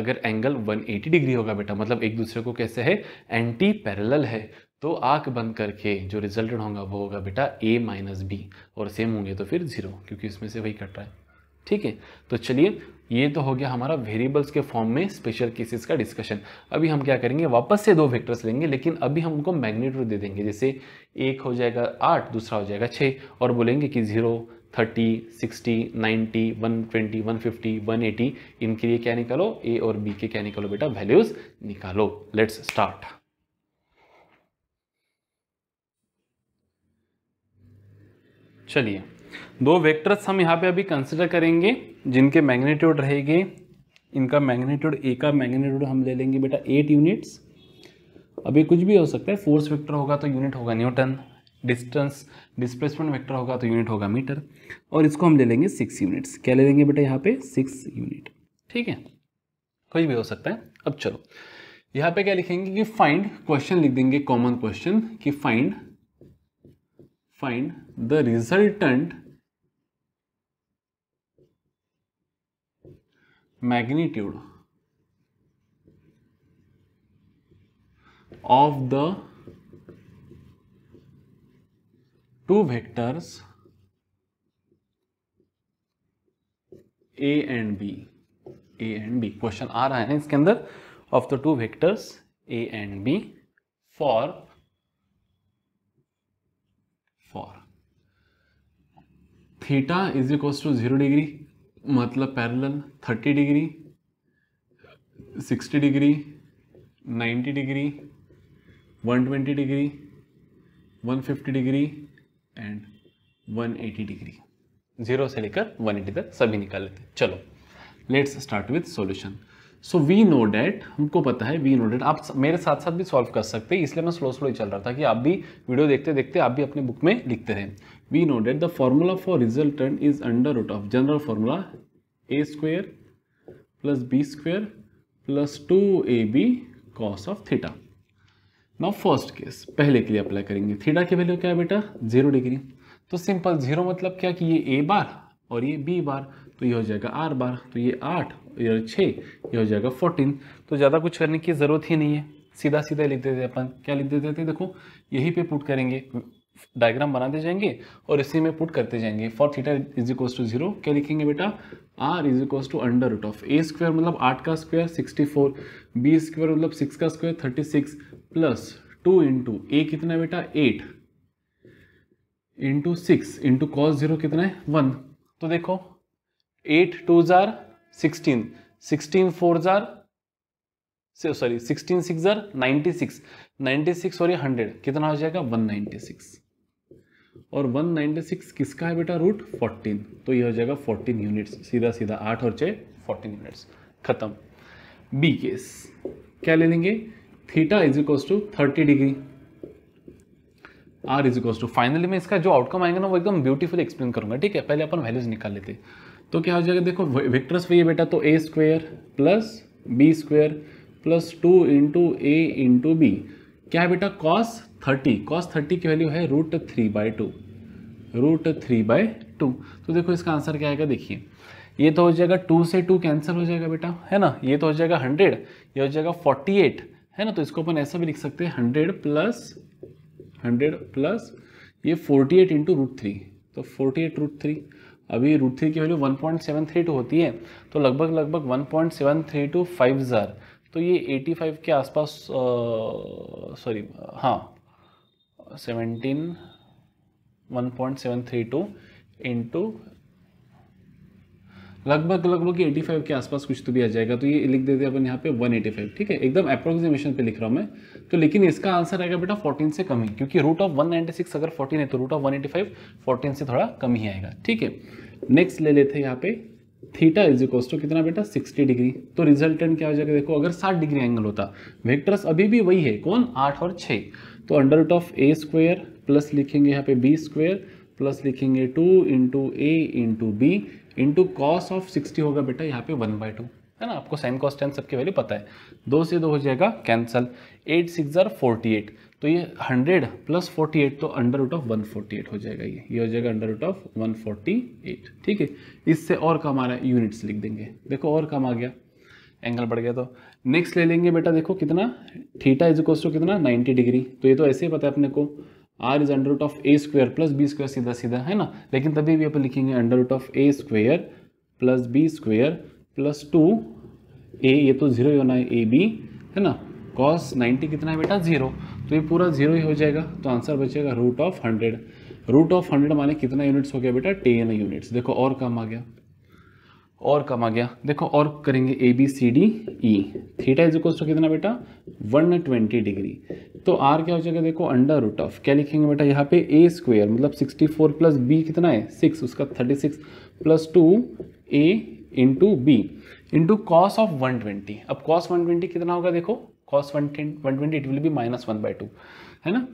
अगर एंगल 180 डिग्री होगा बेटा मतलब एक दूसरे को कैसे है एंटी पैरेलल है तो आंख बंद करके जो रिजल्ट होगा वो होगा बेटा ए माइनस बी और सेम होंगे तो फिर ज़ीरो क्योंकि इसमें से वही कट रहा है ठीक है तो चलिए ये तो हो गया हमारा वेरिएबल्स के फॉर्म में स्पेशल केसेस का डिस्कशन अभी हम क्या करेंगे वापस से दो वेक्टर्स लेंगे लेकिन अभी हम उनको मैग्नीट्यूड दे देंगे जैसे एक हो जाएगा आठ दूसरा हो जाएगा छः और बोलेंगे कि zero thirty sixty ninety one twenty one fifty one eighty इनके लिए क्या निकालो ए और बी के क्या निकालो बेटा वैल्यूज निकालो लेट्स स्टार्ट चलिए दो वेक्टर्स हम यहाँ पे अभी कंसिडर करेंगे जिनके मैग्नीट्यूड रहेंगे इनका मैग्नीट्यूड ए का मैग्नीट्यूड हम ले लेंगे बेटा एट यूनिट्स अभी कुछ भी हो सकता है फोर्स वेक्टर होगा तो यूनिट होगा न्यूटन डिस्टेंस डिस्प्लेसमेंट वेक्टर होगा तो यूनिट होगा मीटर और इसको हम ले लेंगे सिक्स यूनिट्स क्या ले लेंगे बेटा यहाँ पे सिक्स यूनिट ठीक है कोई भी हो सकता है अब चलो यहाँ पे क्या लिखेंगे कि फाइंड क्वेश्चन लिख देंगे कॉमन क्वेश्चन कि find find the resultant magnitude of the two vectors a and b a and b question आ रहा है ना इसके अंदर of the two vectors a and b for for theta is equals to zero degree मतलब parallel thirty degree sixty degree ninety degree one twenty degree one fifty degree and 180 degree zero से लेकर 180 तक सभी निकाल लेते हैं चलो let's start with solution so we know that हमको पता है वी नो डैट आप मेरे साथ साथ भी सॉल्व कर सकते हैं इसलिए मैं स्लो स्लो ही चल रहा था कि आप भी वीडियो देखते देखते आप भी अपने बुक में लिखते रहें we know that the formula for result is under root of general formula A square plus B square plus two A B cos of theta now first case पहले के लिए अप्लाई करेंगे थीटा की वैल्यू क्या है बेटा जीरो डिग्री तो सिंपल जीरो मतलब क्या कि ये ए बार और ये बी बार तो ये हो जाएगा आर बार तो ये आठ ये छः ये हो जाएगा फोर्टीन तो ज़्यादा कुछ करने की ज़रूरत ही नहीं है सीधा सीधा लिख देते अपन क्या लिख देते थे देखो यही पे पुट करेंगे डायग्राम बनाते जाएंगे और इसी में पुट करते जाएंगे for theta is equal to zero क्या लिखेंगे बेटा R is equal to under root of A square मतलब आठ का square sixty four B square मतलब सिक्स का square thirty six plus two into A कितना बेटा eight into six into cos zero कितना है वन तो देखो एट टू जार सिक्सटीन सिक्सटीन फोर जार सॉरी सिक्सटीन सिक्स जार ninety six ninety six sorry hundred कितना हो जाएगा वन नाइन्टी सिक्स और 196 किसका है बेटा रूट 14 तो ये हो जाएगा 14 यूनिट्स सीधा सीधा आठ और छे 14 यूनिट्स खत्म बी केस क्या ले लेंगे theta is equal to thirty degree R is equal to finally मैं इसका जो आउटकम आएगा ना वो एकदम ब्यूटीफुल एक्सप्लेन करूंगा ठीक है पहले अपन वैल्यूज निकाल लेते तो क्या हो जाएगा देखो विक्टर्स वही है बेटा तो A square plus B square plus two into A into B क्या है बेटा कॉस थर्टी कॉस थर्टी की वैल्यू है root three by two root three by two तो देखो इसका आंसर क्या आएगा देखिए ये तो हो जाएगा टू से टू कैंसिल हो जाएगा बेटा है ना ये तो हो जाएगा हंड्रेड ये हो जाएगा फोर्टी एट है ना तो इसको अपन ऐसा भी लिख सकते हैं हंड्रेड प्लस हंड्रेड प्लस ये forty eight into root three तो फोर्टी एट रूट थ्री अभी रूट थ्री की value one point seven three two होती है तो लगभग लगभग one point seven three two five हज़ार तो ये एटी फाइव के आसपास सॉरी हाँ सेवनटीन 1.732 इनटू लगभग लगभग एटी फाइव के आसपास कुछ तो भी आ जाएगा तो ये लिख देते अपन यहाँ पे 185 ठीक है एकदम अप्रोक्सीमेशन पे लिख रहा हूँ मैं तो लेकिन इसका आंसर आएगा बेटा 14 से कम ही क्योंकि रूट ऑफ 196 अगर 14 है तो रूट ऑफ 185 14 से थोड़ा कम ही आएगा ठीक है नेक्स्ट ले लेते हैं यहाँ पे थीटा इज इक्वल टू कितना बेटा 60 डिग्री तो रिजल्टेंट क्या हो जाएगा देखो अगर 60 डिग्री एंगल होता वेक्टर्स अभी भी वही है कौन आठ और छः तो under root of A square plus लिखेंगे यहाँ पे बी स्क्वेयर प्लस लिखेंगे two into A into B into cos of sixty होगा बेटा यहाँ पे वन बाई टू है ना आपको साइन कॉस टेन वैल्यू पता है दो से दो हो जाएगा कैंसल एट सिक्स जर फोर्टी एट तो ये हंड्रेड प्लस फोर्टी एट तो under root of one forty eight हो जाएगा ये ये हो जाएगा under root of one forty eight ठीक है इससे और कम आ रहा है यूनिट्स लिख देंगे देखो और कम आ गया एंगल बढ़ गया तो नेक्स्ट ले लेंगे बेटा देखो कितना थीटा इज इक्वल्स टू कितना नाइन्टी डिग्री तो ये तो ऐसे ही पता है अपने को R is under root of A square plus B square सीधा सीधा है ना लेकिन तभी भी अपन लिखेंगे under root of A square plus B square plus two A ये तो जीरो ही होना है ए बी है ना कॉस 90 कितना है बेटा जीरो तो ये पूरा जीरो ही हो जाएगा तो आंसर बचेगा root of hundred root of hundred माने कितना यूनिट्स हो गया बेटा टेन यूनिट्स देखो और कम आ गया और कम आ गया देखो और करेंगे A B C D E theta is equals to कितना बेटा वन ट्वेंटी डिग्री तो आर क्या हो जाएगा देखो अंडर रूट ऑफ क्या लिखेंगे बेटा यहाँ पे ए स्क्वेयर मतलब सिक्सटी फोर प्लस बी कितना है सिक्स उसका thirty six plus two A into B into cos of one twenty अब कॉस वन ट्वेंटी कितना होगा देखो cos one one twenty it will be minus one by two है ना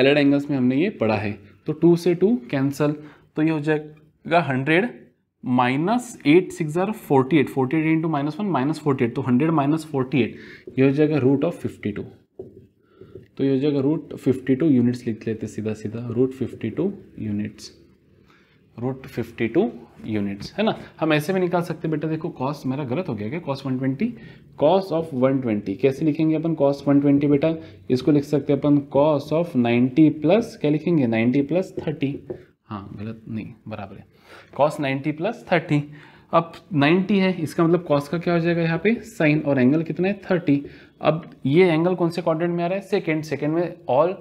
एलेड एंगल्स में हमने ये पढ़ा है तो टू से टू कैंसल तो ये हो जाएगा hundred minus eight six are forty eight forty eight into minus one minus forty eight तो हंड्रेड माइनस फोर्टी एट ये हो जाएगा रूट ऑफ फिफ्टी टू तो ये हो जाएगा रूट फिफ्टी टू यूनिट्स लिख लेते सीधा सीधा root fifty two units root fifty two units है ना हम ऐसे भी निकाल सकते बेटा देखो कॉस मेरा गलत हो गया क्या cos one twenty cos of one twenty कैसे लिखेंगे अपन कॉस वन ट्वेंटी बेटा इसको लिख सकते अपन कॉस ऑफ नाइन्टी प्लस क्या लिखेंगे नाइन्टी प्लस थर्टी हाँ गलत नहीं बराबर है कॉस 90 प्लस थर्टी अब 90 है इसका मतलब कॉस का क्या हो जाएगा यहाँ पे साइन और एंगल कितना है थर्टी अब ये एंगल कौन से क्वाड्रेंट में आ रहा है सेकेंड सेकेंड में ऑल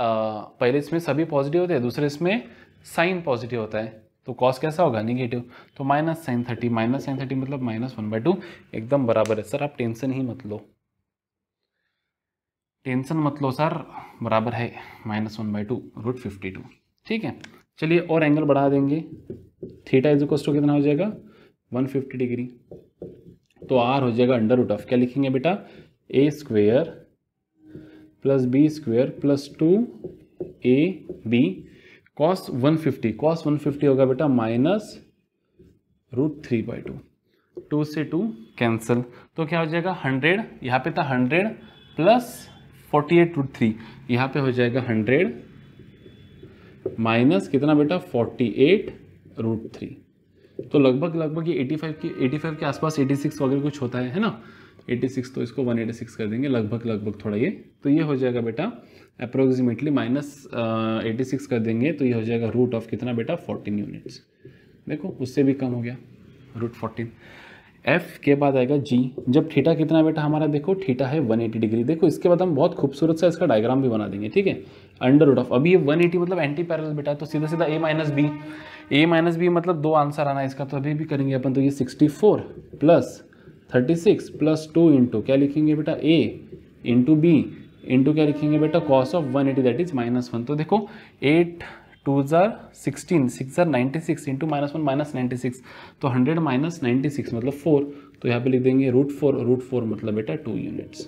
पहले इसमें सभी पॉजिटिव होते हैं दूसरे इसमें साइन पॉजिटिव होता है तो कॉस कैसा होगा निगेटिव तो minus sine thirty minus sine thirty मतलब माइनस वन बाई टू एकदम बराबर है सर आप टेंशन ही मत लो टेंशन मत लो सर बराबर है minus one by two root fifty two ठीक है चलिए और एंगल बढ़ा देंगे थीटा इज इक्वल टू कितना हो जाएगा 150 डिग्री तो आर हो जाएगा अंडर रूट ऑफ क्या लिखेंगे बेटा ए square plus B square plus two A B cos 150 cos fifty होगा बेटा minus root three by two two से टू कैंसिल तो क्या हो जाएगा 100 यहाँ पे था 100 प्लस 48 रूट थ्री यहाँ पे हो जाएगा हंड्रेड माइनस कितना बेटा 48 एट रूट थ्री तो लगभग लगभग ये 85 के 85 के आसपास 86 वगैरह कुछ होता है है ना 86 तो इसको 186 कर देंगे लगभग लगभग थोड़ा ये तो ये हो जाएगा बेटा approximately minus uh, eighty six कर देंगे तो ये हो जाएगा रूट ऑफ कितना बेटा फोर्टीन यूनिट्स देखो उससे भी कम हो गया रूट फोर्टीन एफ के बाद आएगा जी जब थीटा कितना बेटा हमारा देखो थीटा है 180 डिग्री देखो इसके बाद हम बहुत खूबसूरत सा इसका डायग्राम भी बना देंगे ठीक है अंडर रूट ऑफ अभी ये 180 मतलब एंटी पैरल बेटा तो सीधा सीधा A minus B A minus B मतलब दो आंसर आना इसका तो अभी भी करेंगे अपन तो ये 64 plus thirty six plus two into क्या लिखेंगे बेटा ए इंटू बी इंटू क्या लिखेंगे बेटा cos of 180 eighty that is minus one तो देखो एट टू ज़ार सिक्सटीन सिक्स ज़ार ninety six into minus one minus ninety six तो हंड्रेड माइनस नाइन्टी सिक्स मतलब फोर तो यहाँ पे लिख देंगे रूट फोर रूट फोर मतलब बेटा two units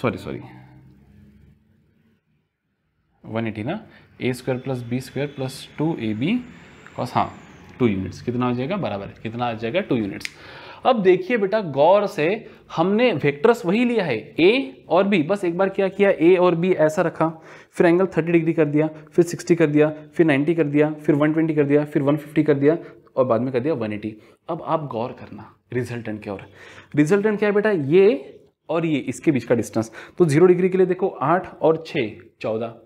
sorry sorry one eighty ना A square plus B square plus two A B cos हाँ टू यूनिट्स कितना आ जाएगा बराबर कितना आ जाएगा टू यूनिट्स अब देखिए बेटा गौर से हमने वेक्टर्स वही लिया है ए और बी बस एक बार क्या किया ए और बी ऐसा रखा फिर एंगल 30 डिग्री कर दिया फिर 60 कर दिया फिर 90 कर दिया फिर 120 कर दिया फिर 150 कर दिया और बाद में कर दिया 180 अब आप गौर करना रिजल्टेंट क्या हो रहा है रिजल्टेंट क्या है बेटा ये और ये इसके बीच का डिस्टेंस तो जीरो डिग्री के लिए देखो आठ और छः चौदह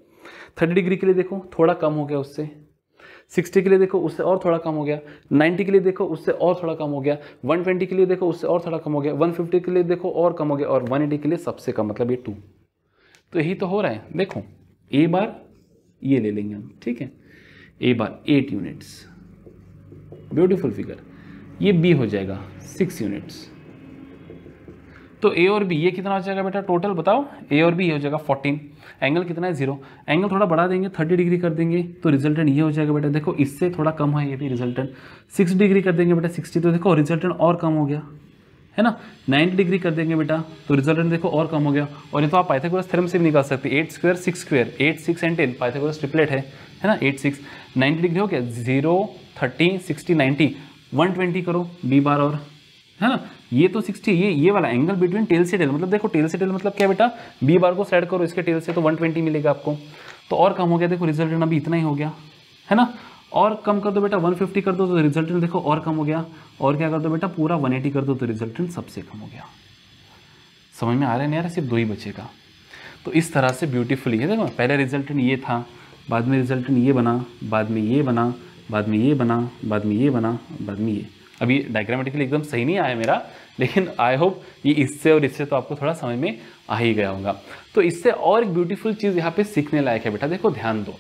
थर्टी डिग्री के लिए देखो थोड़ा कम हो गया उससे सिक्सटी के लिए देखो उससे और थोड़ा कम हो गया नाइन्टी के लिए देखो उससे और थोड़ा कम हो गया वन ट्वेंटी के लिए देखो उससे और थोड़ा कम हो गया वन फिफ्टी के लिए देखो और कम हो गया और वन एटी के लिए सबसे कम मतलब ये टू तो यही तो हो रहा है देखो ए बार ये ले लेंगे हम ठीक है A bar eight units beautiful figure ये बी हो जाएगा सिक्स यूनिट्स तो ए और बी ये कितना हो जाएगा बेटा टोटल बताओ ए और बी ये हो जाएगा फोर्टीन एंगल कितना है जीरो एंगल थोड़ा बढ़ा देंगे थर्टी डिग्री कर देंगे तो रिजल्टेंट ये हो जाएगा बेटा देखो इससे थोड़ा कम है ये भी रिजल्टेंट सिक्स डिग्री कर देंगे बेटा सिक्सटी तो देखो रिजल्टेंट और कम हो गया है ना नाइन्टी डिग्री कर देंगे बेटा तो रिजल्टेंट देखो और कम हो गया और ये तो आप पाइथागोरस थ्योरम से भी निकाल सकते eight square six square eight six and ten Pythagoras triplet है है ना एट सिक्स नाइन्टी डिग्री हो गया zero thirty sixty ninety one twenty करो बी बार और है ना ये तो 60 ये ये वाला एंगल बिटवीन टेल से टेल मतलब देखो टेल से टेल मतलब क्या बेटा बी बार को सेट करो इसके टेल से तो 120 मिलेगा आपको तो और कम हो गया देखो रिजल्ट अभी इतना ही हो गया है ना और कम कर दो बेटा 150 कर दो तो रिजल्ट देखो और कम हो गया और क्या कर दो बेटा पूरा वन कर दो तो रिजल्ट सबसे कम हो गया समझ में आ रहा है नहीं यार सिर्फ दो ही बचेगा तो इस तरह से ब्यूटीफुली है देखो पहले रिजल्ट ये था बाद में रिजल्टेंट ये बना बाद में ये बना बाद में ये बना बाद में ये बना बाद में ये अभी डायग्रामेटिकली एकदम सही नहीं आया मेरा लेकिन आई होप ये इससे और इससे तो आपको थोड़ा समझ में आ ही गया होगा तो इससे और एक ब्यूटीफुल चीज़ यहाँ पे सीखने लायक है बेटा देखो ध्यान दो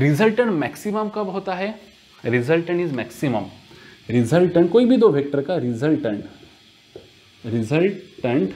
रिजल्टन मैक्सिमम कब होता है रिजल्टन इज मैक्सिमम रिजल्टन कोई भी दो वेक्टर का रिजल्टन रिजल्टेंट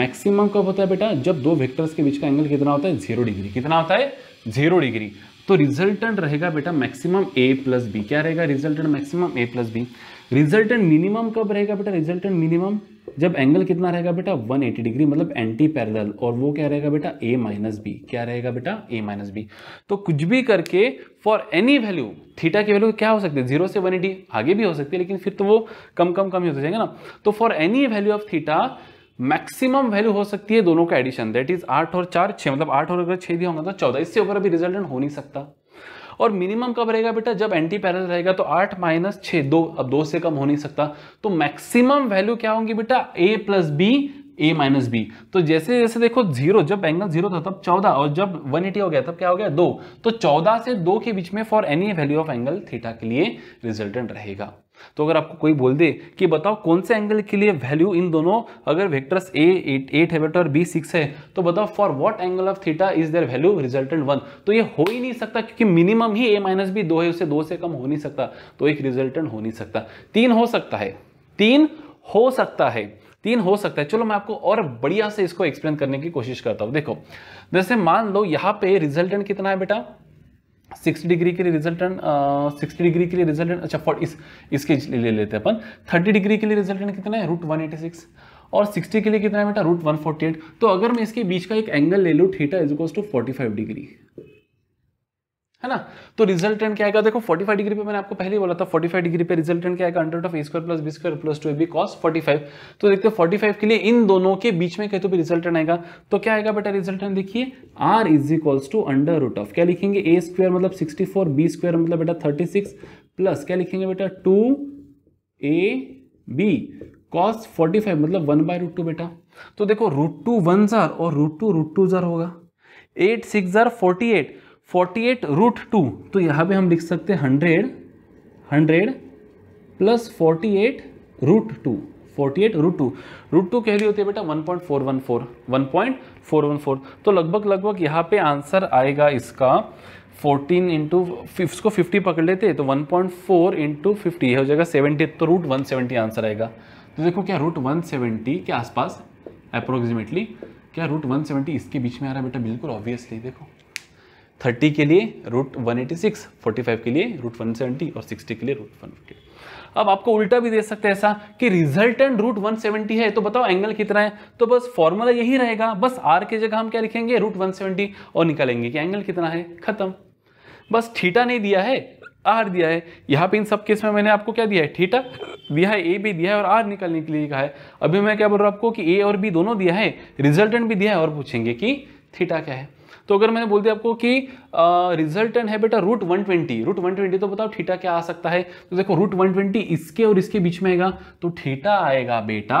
मैक्सिमम कब होता है बेटा जब दो वेक्टर्स के बीच का एंगल कितना होता है जीरो डिग्री कितना होता है जीरो डिग्री तो रिजल्टेंट रहेगा बेटा मैक्सिमम ए प्लस बी क्या रहेगा resultant maximum a plus b resultant minimum कब रहेगा बेटा रिजल्टेंट मिनिमम जब एंगल कितना रहेगा बेटा 180 डिग्री मतलब एंटी पैरल और वो क्या रहेगा बेटा ए माइनस बी क्या रहेगा बेटा ए माइनस बी तो कुछ भी करके फॉर एनी वैल्यू थीटा की वैल्यू क्या हो सकती है जीरो से वन आगे भी हो सकती है लेकिन फिर तो वो कम कम कम ही होते जाएंगे ना तो for any value of theta maximum value हो सकती है दोनों का एडिशन दैट इज आठ और चार छः मतलब आठ और अगर छः दिया होगा तो चौदह इससे ऊपर अभी रिजल्टेंट हो नहीं सकता और मिनिमम कब रहेगा बेटा जब एंटी पैरल रहेगा तो आठ माइनस छः दो अब दो से कम हो नहीं सकता तो मैक्सिमम वैल्यू क्या होंगी बेटा ए प्लस बी ए माइनस बी तो जैसे जैसे देखो जीरो जब एंगल जीरो था तब चौदह और जब वन एटी हो गया तब क्या हो गया दो तो चौदह से दो के बीच में for any value of angle theta के लिए रिजल्टेंट रहेगा तो अगर आपको कोई बोल दे कि बताओ कौन से एंगल के लिए वैल्यू इन दोनों अगर वेक्टर्स ए एट एट है बेटा और बी सिक्स है तो बताओ for what angle of theta is there value resultant one तो ये हो ही नहीं सकता क्योंकि मिनिमम ही ए माइनस बी दो है उसे दो से कम हो नहीं सकता तो एक रिजल्टेंट हो नहीं सकता तीन हो सकता है तीन हो सकता है तीन हो सकता है चलो मैं आपको और बढ़िया से इसको एक्सप्लेन करने की कोशिश करता हूँ देखो जैसे मान लो यहाँ पे रिजल्टेंट कितना है बेटा 60 डिग्री के लिए रिजल्टेंट सिक्सटी डिग्री के लिए रिजल्टेंट अच्छा फॉर इस इसके लिए ले लेते हैं अपन थर्टी डिग्री के लिए रिजल्टेंट कितना है रूट वन एटी सिक्स और 60 के लिए कितना है बेटा रूट वन फोर्टी एट तो अगर मैं इसके बीच का एक एंगल ले लूँ theta is equals to forty five degree है ना तो रिजल्टेंट क्या आएगा देखो 45 डिग्री पे मैंने आपको पहले ही बोला था 45 डिग्री पे रिजल्टेंट क्या आएगा under of A square plus B square plus two A B cos 45 तो देखते हैं 45 के लिए इन दोनों के बीच में कहीं तो भी रिजल्टेंट आएगा तो क्या आएगा बेटा रिजल्टेंट देखिए R is equals to under root of क्या लिखेंगे ए स्क्वायर मतलब सिक्सटी फोर बी स्क्वायर मतलब बेटा थर्टी सिक्स प्लस क्या लिखेंगे बेटा two A B cos forty five मतलब वन बाय रूट टू बेटा तो देखो रूट टू वन जार और रूट टू रूट टू जार होगा एट सिक्स जार forty eight forty eight root two तो यहाँ पे हम लिख सकते हैं hundred hundred plus forty eight root two forty eight root two root two कह रही होती है बेटा one point four one four one point four one four तो लगभग लगभग यहाँ पे आंसर आएगा इसका फोर्टीन इंटू इसको फिफ्टी पकड़ लेते तो one point four into fifty हो जाएगा सेवेंटी तो रूट वन सेवेंटी आंसर आएगा तो देखो क्या रूट वन सेवेंटी के आसपास अप्रोक्सीमेटली क्या रूट वन सेवेंटी इसके बीच में आ रहा है बेटा बिल्कुल ऑब्वियसली देखो थर्टी के लिए root one eighty six forty five के लिए रूट वन सेवेंटी और सिक्सटी के लिए रूट वन फिफ्टी अब आपको उल्टा भी दे सकते हैं ऐसा कि रिजल्टेंट रूट वन सेवेंटी है तो बताओ एंगल कितना है तो बस फॉर्मूला यही रहेगा बस आर की जगह हम क्या लिखेंगे रूट वन सेवेंटी और निकालेंगे कि एंगल कितना है खत्म बस थीटा नहीं दिया है आर दिया है यहाँ पे इन सब केस में मैंने आपको क्या दिया है थीटा दिया है ए भी दिया है और आर निकालने के लिए कहा है अभी मैं क्या बोल रहा हूँ आपको कि ए और बी दोनों दिया है रिजल्टेंट भी दिया है और पूछेंगे कि थीटा क्या है तो अगर मैंने बोल दिया आपको कि रिजल्ट है बेटा root one twenty root one twenty तो बताओ थीटा क्या आ सकता है तो देखो रूट वन ट्वेंटी इसके और इसके बीच में आएगा तो थीटा आएगा बेटा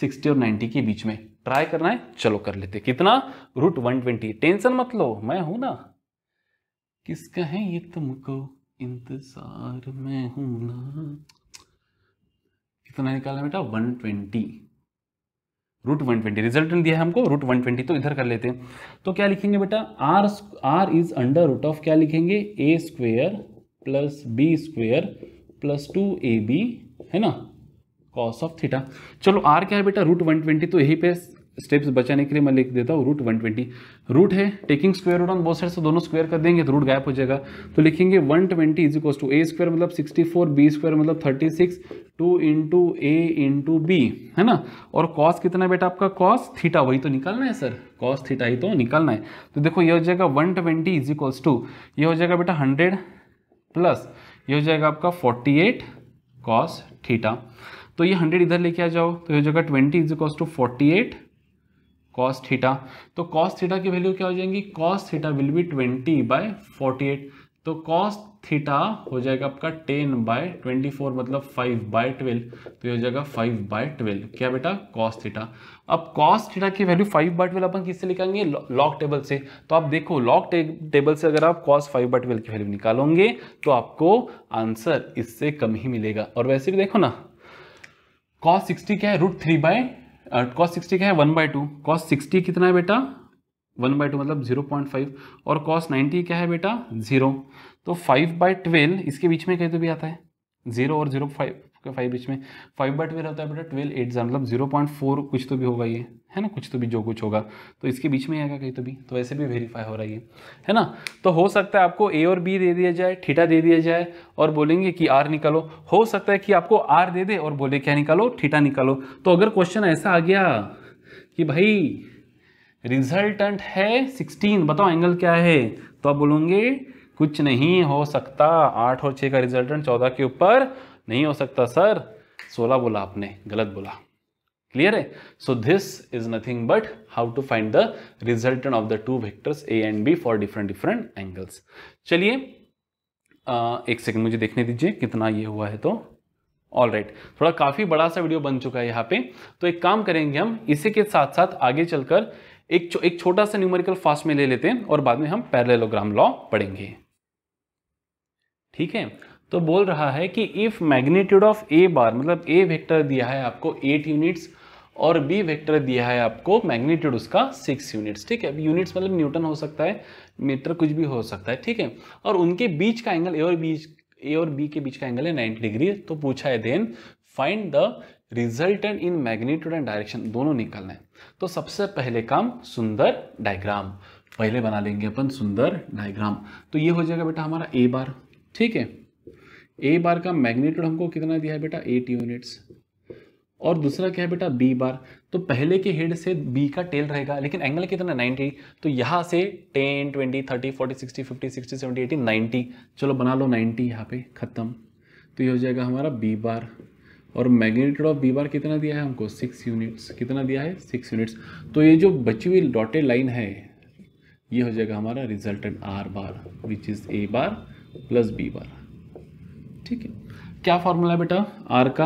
सिक्सटी और नाइन्टी के बीच में ट्राई करना है चलो कर लेते कितना रूट वन ट्वेंटी टेंशन मत लो मैं हूं ना किसका है ये तुमको इंतजार में हूं ना कितना निकाला बेटा one twenty root one twenty resultant दिया है हमको रूट वन ट्वेंटी तो इधर कर लेते हैं तो क्या लिखेंगे बेटा R R is under root of क्या लिखेंगे ए square plus B square plus two A B है ना कॉस ऑफ थीटा चलो आर क्या है बेटा रूट वन ट्वेंटी तो यही पे स्टेप्स बचाने के लिए मैं लिख देता हूँ रूट वन ट्वेंटी रूट है taking square root on both side से दोनों स्क्वेयर कर देंगे तो रूट गायब हो जाएगा तो लिखेंगे one twenty is equal to A square मतलब सिक्सटी फोर बी स्क्वेयर मतलब थर्टी सिक्स टू इंटू ए इंटू बी है ना और कॉस कितना बेटा आपका कॉस थीटा वही तो निकालना है सर कॉस थीटा ही तो निकालना है तो देखो ये हो जाएगा one twenty is equals to ये हो जाएगा बेटा हंड्रेड प्लस ये हो जाएगा आपका फोर्टी एट कॉस थीटा तो ये हंड्रेड इधर लेके आ जाओ तो ये हो जाएगा twenty is equals to forty eight cos theta तो कॉस थीटा की वैल्यू क्या हो जाएगी cos theta will be twenty by forty eight तो कॉस थीटा हो जाएगा आपका टेन बाय ट्वेंटी फोर मतलब फाइव बाय ट्वेल्व तो ये हो जाएगा फाइव बाय ट्वेल्व क्या बेटा कॉस थीटा अब कॉस थीटा की वैल्यू फाइव बाय ट्वेल्व अपन किससे लिखाएंगे लॉक टेबल से तो आप देखो लॉक टेबल से अगर आप कॉस फाइव बाय ट्वेल्व की वैल्यू निकालोगे तो आपको आंसर इससे कम ही मिलेगा और वैसे भी देखो ना कॉस सिक्सटी क्या है root three by cos sixty क्या है one by two cos sixty कितना है बेटा वन बाई टू मतलब जीरो पॉइंट फाइव और कॉस नाइन्टी क्या है बेटा जीरो तो फाइव बाई ट्वेल्व इसके बीच में कहीं तो भी आता है जीरो और जीरो फाइव का फाइव बीच में फाइव बाई ट्वेल्व होता है बेटा ट्वेल्व एट ज़ा मतलब जीरो पॉइंट फोर कुछ तो भी होगा ये है ना कुछ तो भी जो कुछ होगा तो इसके बीच में आएगा कहीं तो भी तो वैसे भी वेरीफाई हो रहा है है ना तो हो सकता है आपको ए और बी दे दिया जाए ठीठा दे दिया जाए और बोलेंगे कि आर निकालो हो सकता है कि आपको आर दे दे और बोले क्या निकालो ठीठा निकालो तो अगर क्वेश्चन ऐसा आ गया कि भाई रिजल्टेंट है सिक्सटीन बताओ एंगल क्या है तो आप बोलोगे कुछ नहीं हो सकता आठ और छः का रिजल्टेंट चौदह के ऊपर नहीं हो सकता सर सोलह बोला आपने गलत बोला क्लियर है so this is nothing but how to find the result of the two vectors a and b for different different angles चलिए एक सेकंड मुझे देखने दीजिए कितना ये हुआ है तो ऑल राइट right. थोड़ा काफ़ी बड़ा सा वीडियो बन चुका है यहाँ पे तो एक काम करेंगे हम इसी के साथ साथ आगे चलकर एक चो, एक छोटा सा न्यूमेरिकल फास्ट में ले लेते हैं और बाद में हम पैरेललोग्राम लॉ पढ़ेंगे ठीक है तो बोल रहा है कि if magnitude of a bar मतलब ए वेक्टर दिया है आपको एट यूनिट्स और बी वेक्टर दिया है आपको मैग्नीट्यूड उसका सिक्स यूनिट्स ठीक है यूनिट्स मतलब न्यूटन हो सकता है मीटर कुछ भी हो सकता है ठीक है और उनके बीच का एंगल ए और बीच ए और बी के बीच का एंगल है नाइनटी डिग्री तो पूछा है then find the resultant in magnitude and direction दोनों निकलना है तो सबसे पहले काम सुंदर डायग्राम पहले बना लेंगे अपन सुंदर डायग्राम तो ये हो जाएगा बेटा हमारा ए बार ठीक है ए बार का मैग्नीट्यूड हमको कितना दिया है बेटा एट यूनिट्स और दूसरा क्या है बेटा बी बार तो पहले के हेड से बी का टेल रहेगा लेकिन एंगल कितना 90 तो यहाँ से 10 20 30 40 60 50 60 70 एटी 90 चलो बना लो 90 यहाँ पे ख़त्म तो ये हो जाएगा हमारा बी बार और मैग्नीट्यूड ऑफ बी बार कितना दिया है हमको सिक्स यूनिट्स कितना दिया है सिक्स यूनिट्स तो ये जो बची हुई डॉटेड लाइन है ये हो जाएगा हमारा resultant R bar which is a bar plus b bar ठीक है क्या फॉर्मूला है बेटा आर का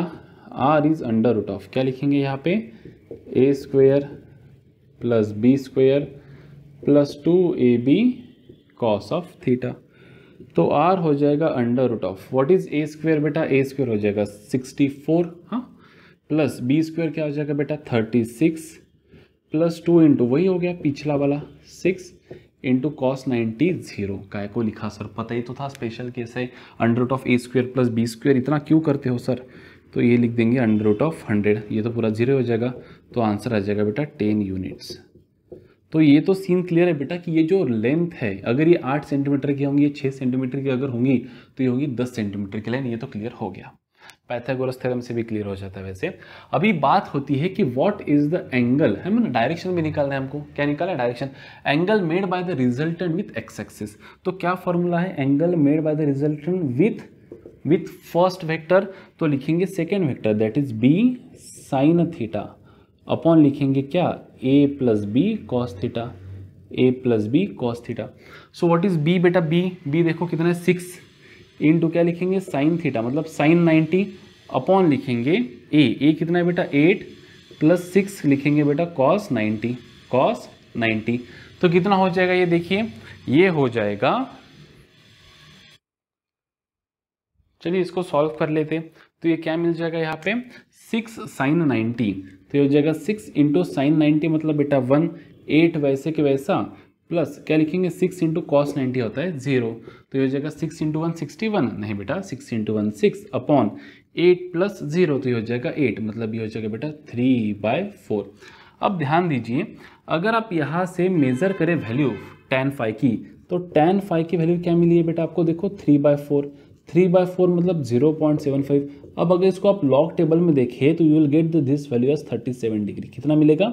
R is under root of क्या लिखेंगे यहाँ पे ए square plus B square plus two A B cos of theta तो आर हो जाएगा under root of what is a square बेटा ए स्क्वेयर हो जाएगा सिक्सटी फोर हाँ प्लस बी स्क्वेयर क्या हो जाएगा बेटा thirty six plus two into वही हो गया पिछला वाला six into cos ninety zero काय को लिखा सर पता ही तो था स्पेशल केस है under root of A square plus B square इतना क्यों करते हो सर तो ये लिख देंगे अंडर रूट ऑफ हंड्रेड ये तो पूरा जीरो हो जाएगा तो आंसर आ जाएगा बेटा टेन यूनिट्स तो ये तो सीन क्लियर है बेटा कि ये जो लेंथ है अगर ये आठ सेंटीमीटर की होंगी ये छः सेंटीमीटर की अगर होंगी तो ये होगी दस सेंटीमीटर की लेंथ ये तो क्लियर हो गया पैथागोरस थ्योरम से भी क्लियर हो जाता है वैसे अभी बात होती है कि व्हाट इज द एंगल है मैंने डायरेक्शन भी निकालना है हमको क्या निकालना है direction angle made by the resultant with x axis तो क्या फॉर्मूला है angle made by the resultant with with first vector तो लिखेंगे second vector that is b sine theta upon लिखेंगे क्या a plus B cos theta a plus B cos theta so what is b बेटा बी बी देखो कितना है सिक्स इन टू क्या लिखेंगे साइन थीटा मतलब साइन नाइन्टी अपॉन लिखेंगे ए ए कितना है बेटा एट प्लस सिक्स लिखेंगे बेटा कॉस नाइन्टी कॉस नाइन्टी तो कितना हो जाएगा ये देखिए ये हो जाएगा चलिए इसको सॉल्व कर लेते तो ये क्या मिल जाएगा यहाँ पे सिक्स साइन नाइन्टी तो ये हो जाएगा सिक्स इंटू साइन नाइन्टी मतलब बेटा वन एट वैसे के वैसा प्लस क्या लिखेंगे सिक्स इंटू कॉस नाइन्टी होता है जीरो तो ये हो जाएगा six into one sixty one नहीं बेटा six into one six upon eight plus zero तो ये हो जाएगा एट मतलब ये हो जाएगा बेटा थ्री बाय फोर अब ध्यान दीजिए अगर आप यहाँ से मेज़र करें वैल्यू टेन फाइव की तो टेन फाइव की वैल्यू क्या मिली है बेटा आपको देखो three by four three by four मतलब जीरो पॉइंट सेवन फाइव अब अगर इसको आप लॉग टेबल में देखें तो you will get this value as thirty seven degree कितना मिलेगा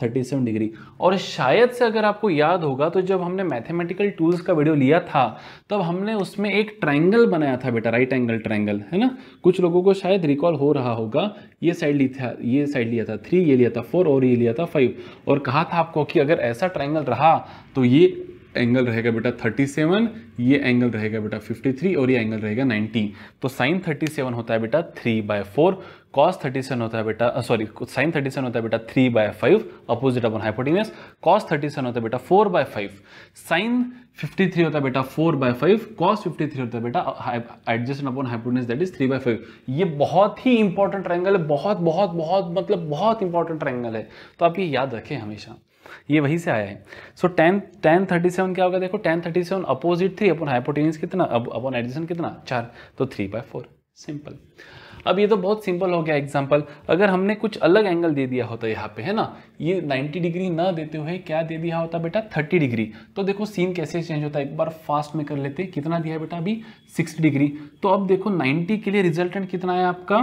37 डिग्री और शायद से अगर आपको याद होगा तो जब हमने मैथमेटिकल टूल्स का वीडियो लिया था तब हमने उसमें एक ट्रायंगल बनाया था बेटा राइट एंगल ट्रायंगल है ना कुछ लोगों को शायद रिकॉल हो रहा होगा ये साइड ली था ये साइड लिया था थ्री ये लिया था फोर और ये लिया था फाइव और कहा था आपको कि अगर ऐसा ट्राइंगल रहा तो ये एंगल रहेगा बेटा 37 ये एंगल रहेगा बेटा 53 और ये एंगल रहेगा 90 तो साइन 37 होता है बेटा 3 by four cos thirty seven होता है बेटा सॉरी साइन थर्टी सेवन होता है बेटा three by five opposite upon hypotenuse cos thirty seven होता है बेटा four by five sine fifty three होता है बेटा four by five cos fifty three होता है बेटा adjacent upon hypotenuse that is three by five ये बहुत ही इंपॉर्टेंट ट्रायंगल है बहुत बहुत बहुत मतलब बहुत इंपॉर्टेंट ट्रायंगल है तो आप ये याद रखें हमेशा ये वही से आया है so tan tan thirty seven क्या होगा देखो tan thirty seven opposite three upon hypotenuse कितना अपन एडजस्ट कितना चार तो थ्री बाय फोर सिंपल अब ये तो बहुत सिंपल हो गया एग्जाम्पल अगर हमने कुछ अलग एंगल दे दिया होता यहाँ पे है ना ये 90 डिग्री ना देते हुए क्या दे दिया होता बेटा 30 डिग्री तो देखो सीन कैसे चेंज होता है एक बार फास्ट में कर लेते कितना दिया है बेटा अभी 60 डिग्री तो अब देखो 90 के लिए रिजल्टेंट कितना है आपका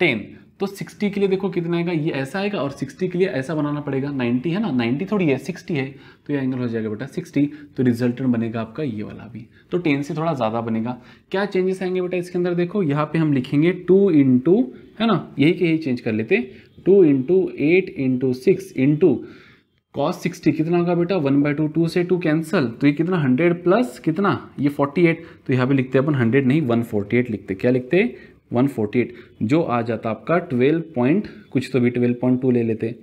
टेन तो 60 के लिए देखो कितना आएगा ये ऐसा आएगा और 60 के लिए ऐसा बनाना पड़ेगा 90 है ना 90 थोड़ी है 60 है तो ये एंगल हो जाएगा बेटा 60 तो रिजल्टेंट बनेगा आपका ये वाला भी तो 10 से थोड़ा ज़्यादा बनेगा क्या चेंजेस आएंगे बेटा इसके अंदर देखो यहाँ पे हम लिखेंगे टू इंटू है ना यही के यही चेंज कर लेते two into eight into six into cos sixty कितना होगा बेटा वन बाई टू टू से टू कैंसल तो ये कितना हंड्रेड प्लस कितना ये फोर्टी एट तो यहाँ पे लिखते हैं अपन हंड्रेड नहीं वन फोर्टी एट लिखते क्या लिखते 148 जो आ जाता आपका 12 पॉइंट कुछ तो भी 12.2 ले लेते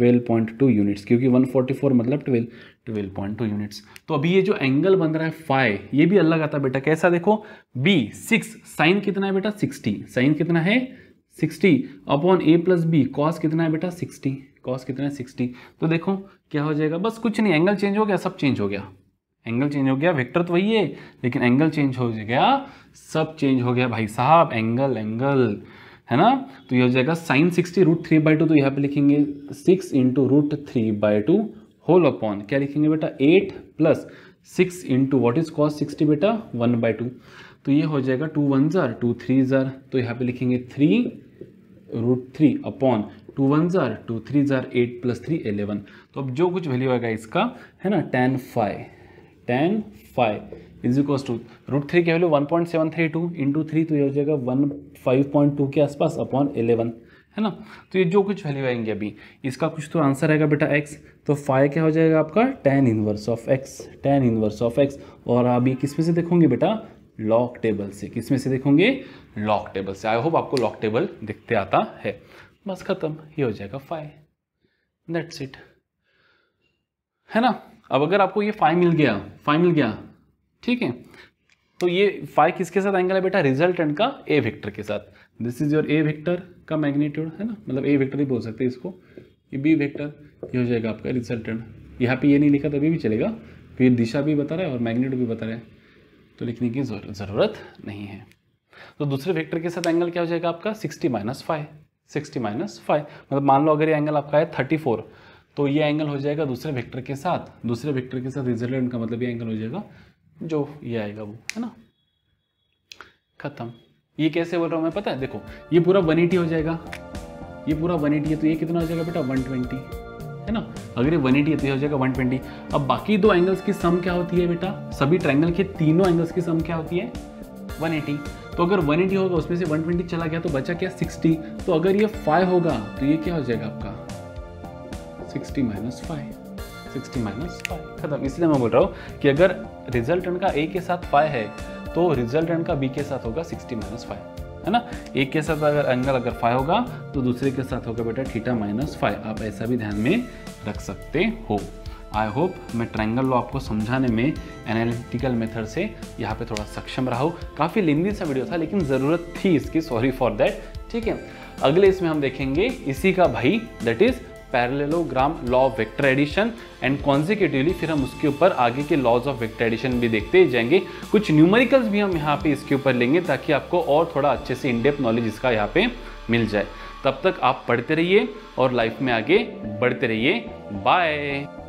12.2 यूनिट्स क्योंकि 144 मतलब 12 12.2 यूनिट्स तो अभी ये जो एंगल बन रहा है फाइव ये भी अलग आता है बेटा कैसा देखो बी सिक्स साइन कितना है बेटा 60 साइन कितना है 60 upon a plus B cos कितना है बेटा 60 कॉस कितना है 60 तो देखो क्या हो जाएगा बस कुछ नहीं एंगल चेंज हो गया सब चेंज हो गया एंगल चेंज हो गया वेक्टर तो वही है लेकिन एंगल चेंज हो गया सब चेंज हो गया भाई साहब एंगल एंगल है ना तो ये हो जाएगा sine sixty root three by two तो यहाँ पे लिखेंगे six into root three by two whole upon क्या लिखेंगे बेटा eight plus six into what is cos sixty बेटा वन बाई टू तो ये हो जाएगा टू वन ज़ार टू थ्री ज़ार तो यहाँ पे लिखेंगे three root three upon two one ज़ार टू थ्री ज़ार एट प्लस थ्री एलेवन तो अब जो कुछ वैल्यू आएगा इसका है ना tan five tan five is equals to root three के value one point seven three two into three तो ये हो जाएगा वन फाइव पॉइंट टू के आसपास अपॉन एलेवन है ना तो ये जो कुछ वैल्यू आएंगे अभी इसका कुछ तो आंसर आएगा बेटा एक्स तो फाइव क्या हो जाएगा आपका tan inverse of x tan inverse of x और आप ये किस में से देखोगे बेटा लॉक टेबल से किस में से देखोगे लॉक टेबल से आई होप आपको लॉक टेबल दिखते आता है बस खत्म ये हो जाएगा फाइव दैट्स इट है ना अब अगर आपको ये फाइव मिल गया फाइव मिल गया ठीक है तो ये फाइव किसके साथ एंगल है बेटा रिजल्टेंट का ए वेक्टर के साथ this is your a vector का मैग्नीट्यूड है ना मतलब ए वेक्टर भी बोल सकते हैं इसको ये बी वेक्टर ये हो जाएगा आपका रिजल्टेंट यहाँ पे ये नहीं लिखा तभी भी चलेगा फिर दिशा भी बता रहा है और मैग्नीट्यूड भी बता रहा है तो लिखने की ज़रूरत नहीं है तो दूसरे वेक्टर के साथ एंगल क्या हो जाएगा आपका sixty minus five sixty minus five मतलब मान लो अगर ये एंगल आपका है थर्टी फोर तो ये एंगल हो जाएगा दूसरे वेक्टर के साथ दूसरे वेक्टर के साथ रिजल्टेंट उनका मतलब ये एंगल हो जाएगा जो ये आएगा वो है ना खत्म ये कैसे बोल रहा हूँ मैं पता है देखो ये पूरा एटी हो जाएगा ये पूरा एटी है तो ये कितना हो जाएगा बेटा 120 है ना अगर ये एटी है तो ये हो जाएगा ट्वेंटी अब बाकी दो एंगल्स की सम क्या होती है बेटा सभी ट्राइंगल के तीनों एंगल्स की सम क्या होती है 180 तो अगर 180 होगा उसमें से 120 चला गया तो बचा क्या 60 तो अगर ये 5 होगा तो ये क्या हो जाएगा आपका sixty minus five sixty minus five खत्म इसलिए मैं बोल रहा हूँ कि अगर रिजल्ट का ए के साथ फाइव है तो रिजल्ट का बी के साथ होगा सिक्सटी माइनस फाइव है ना एक के साथ अगर एंगल अगर फाइव होगा तो दूसरे के साथ होगा बेटा थीटा माइनस फाइव आप ऐसा भी ध्यान में रख सकते हो आई होप मैं ट्रायंगल लॉ आपको समझाने में एनालिटिकल मेथड से यहाँ पे थोड़ा सक्षम रहा हूँ काफ़ी लेंदी सा वीडियो था लेकिन ज़रूरत थी इसकी सॉरी फॉर दैट ठीक है अगले इसमें हम देखेंगे इसी का भाई that is parallelogram law of vector addition and consecutively फिर हम उसके ऊपर आगे के लॉज ऑफ वेक्टर एडिशन भी देखते ही जाएंगे कुछ न्यूमेरिकल्स भी हम यहाँ पे इसके ऊपर लेंगे ताकि आपको और थोड़ा अच्छे से इनडेप नॉलेज इसका यहाँ पे मिल जाए तब तक आप पढ़ते रहिए और लाइफ में आगे बढ़ते रहिए बाय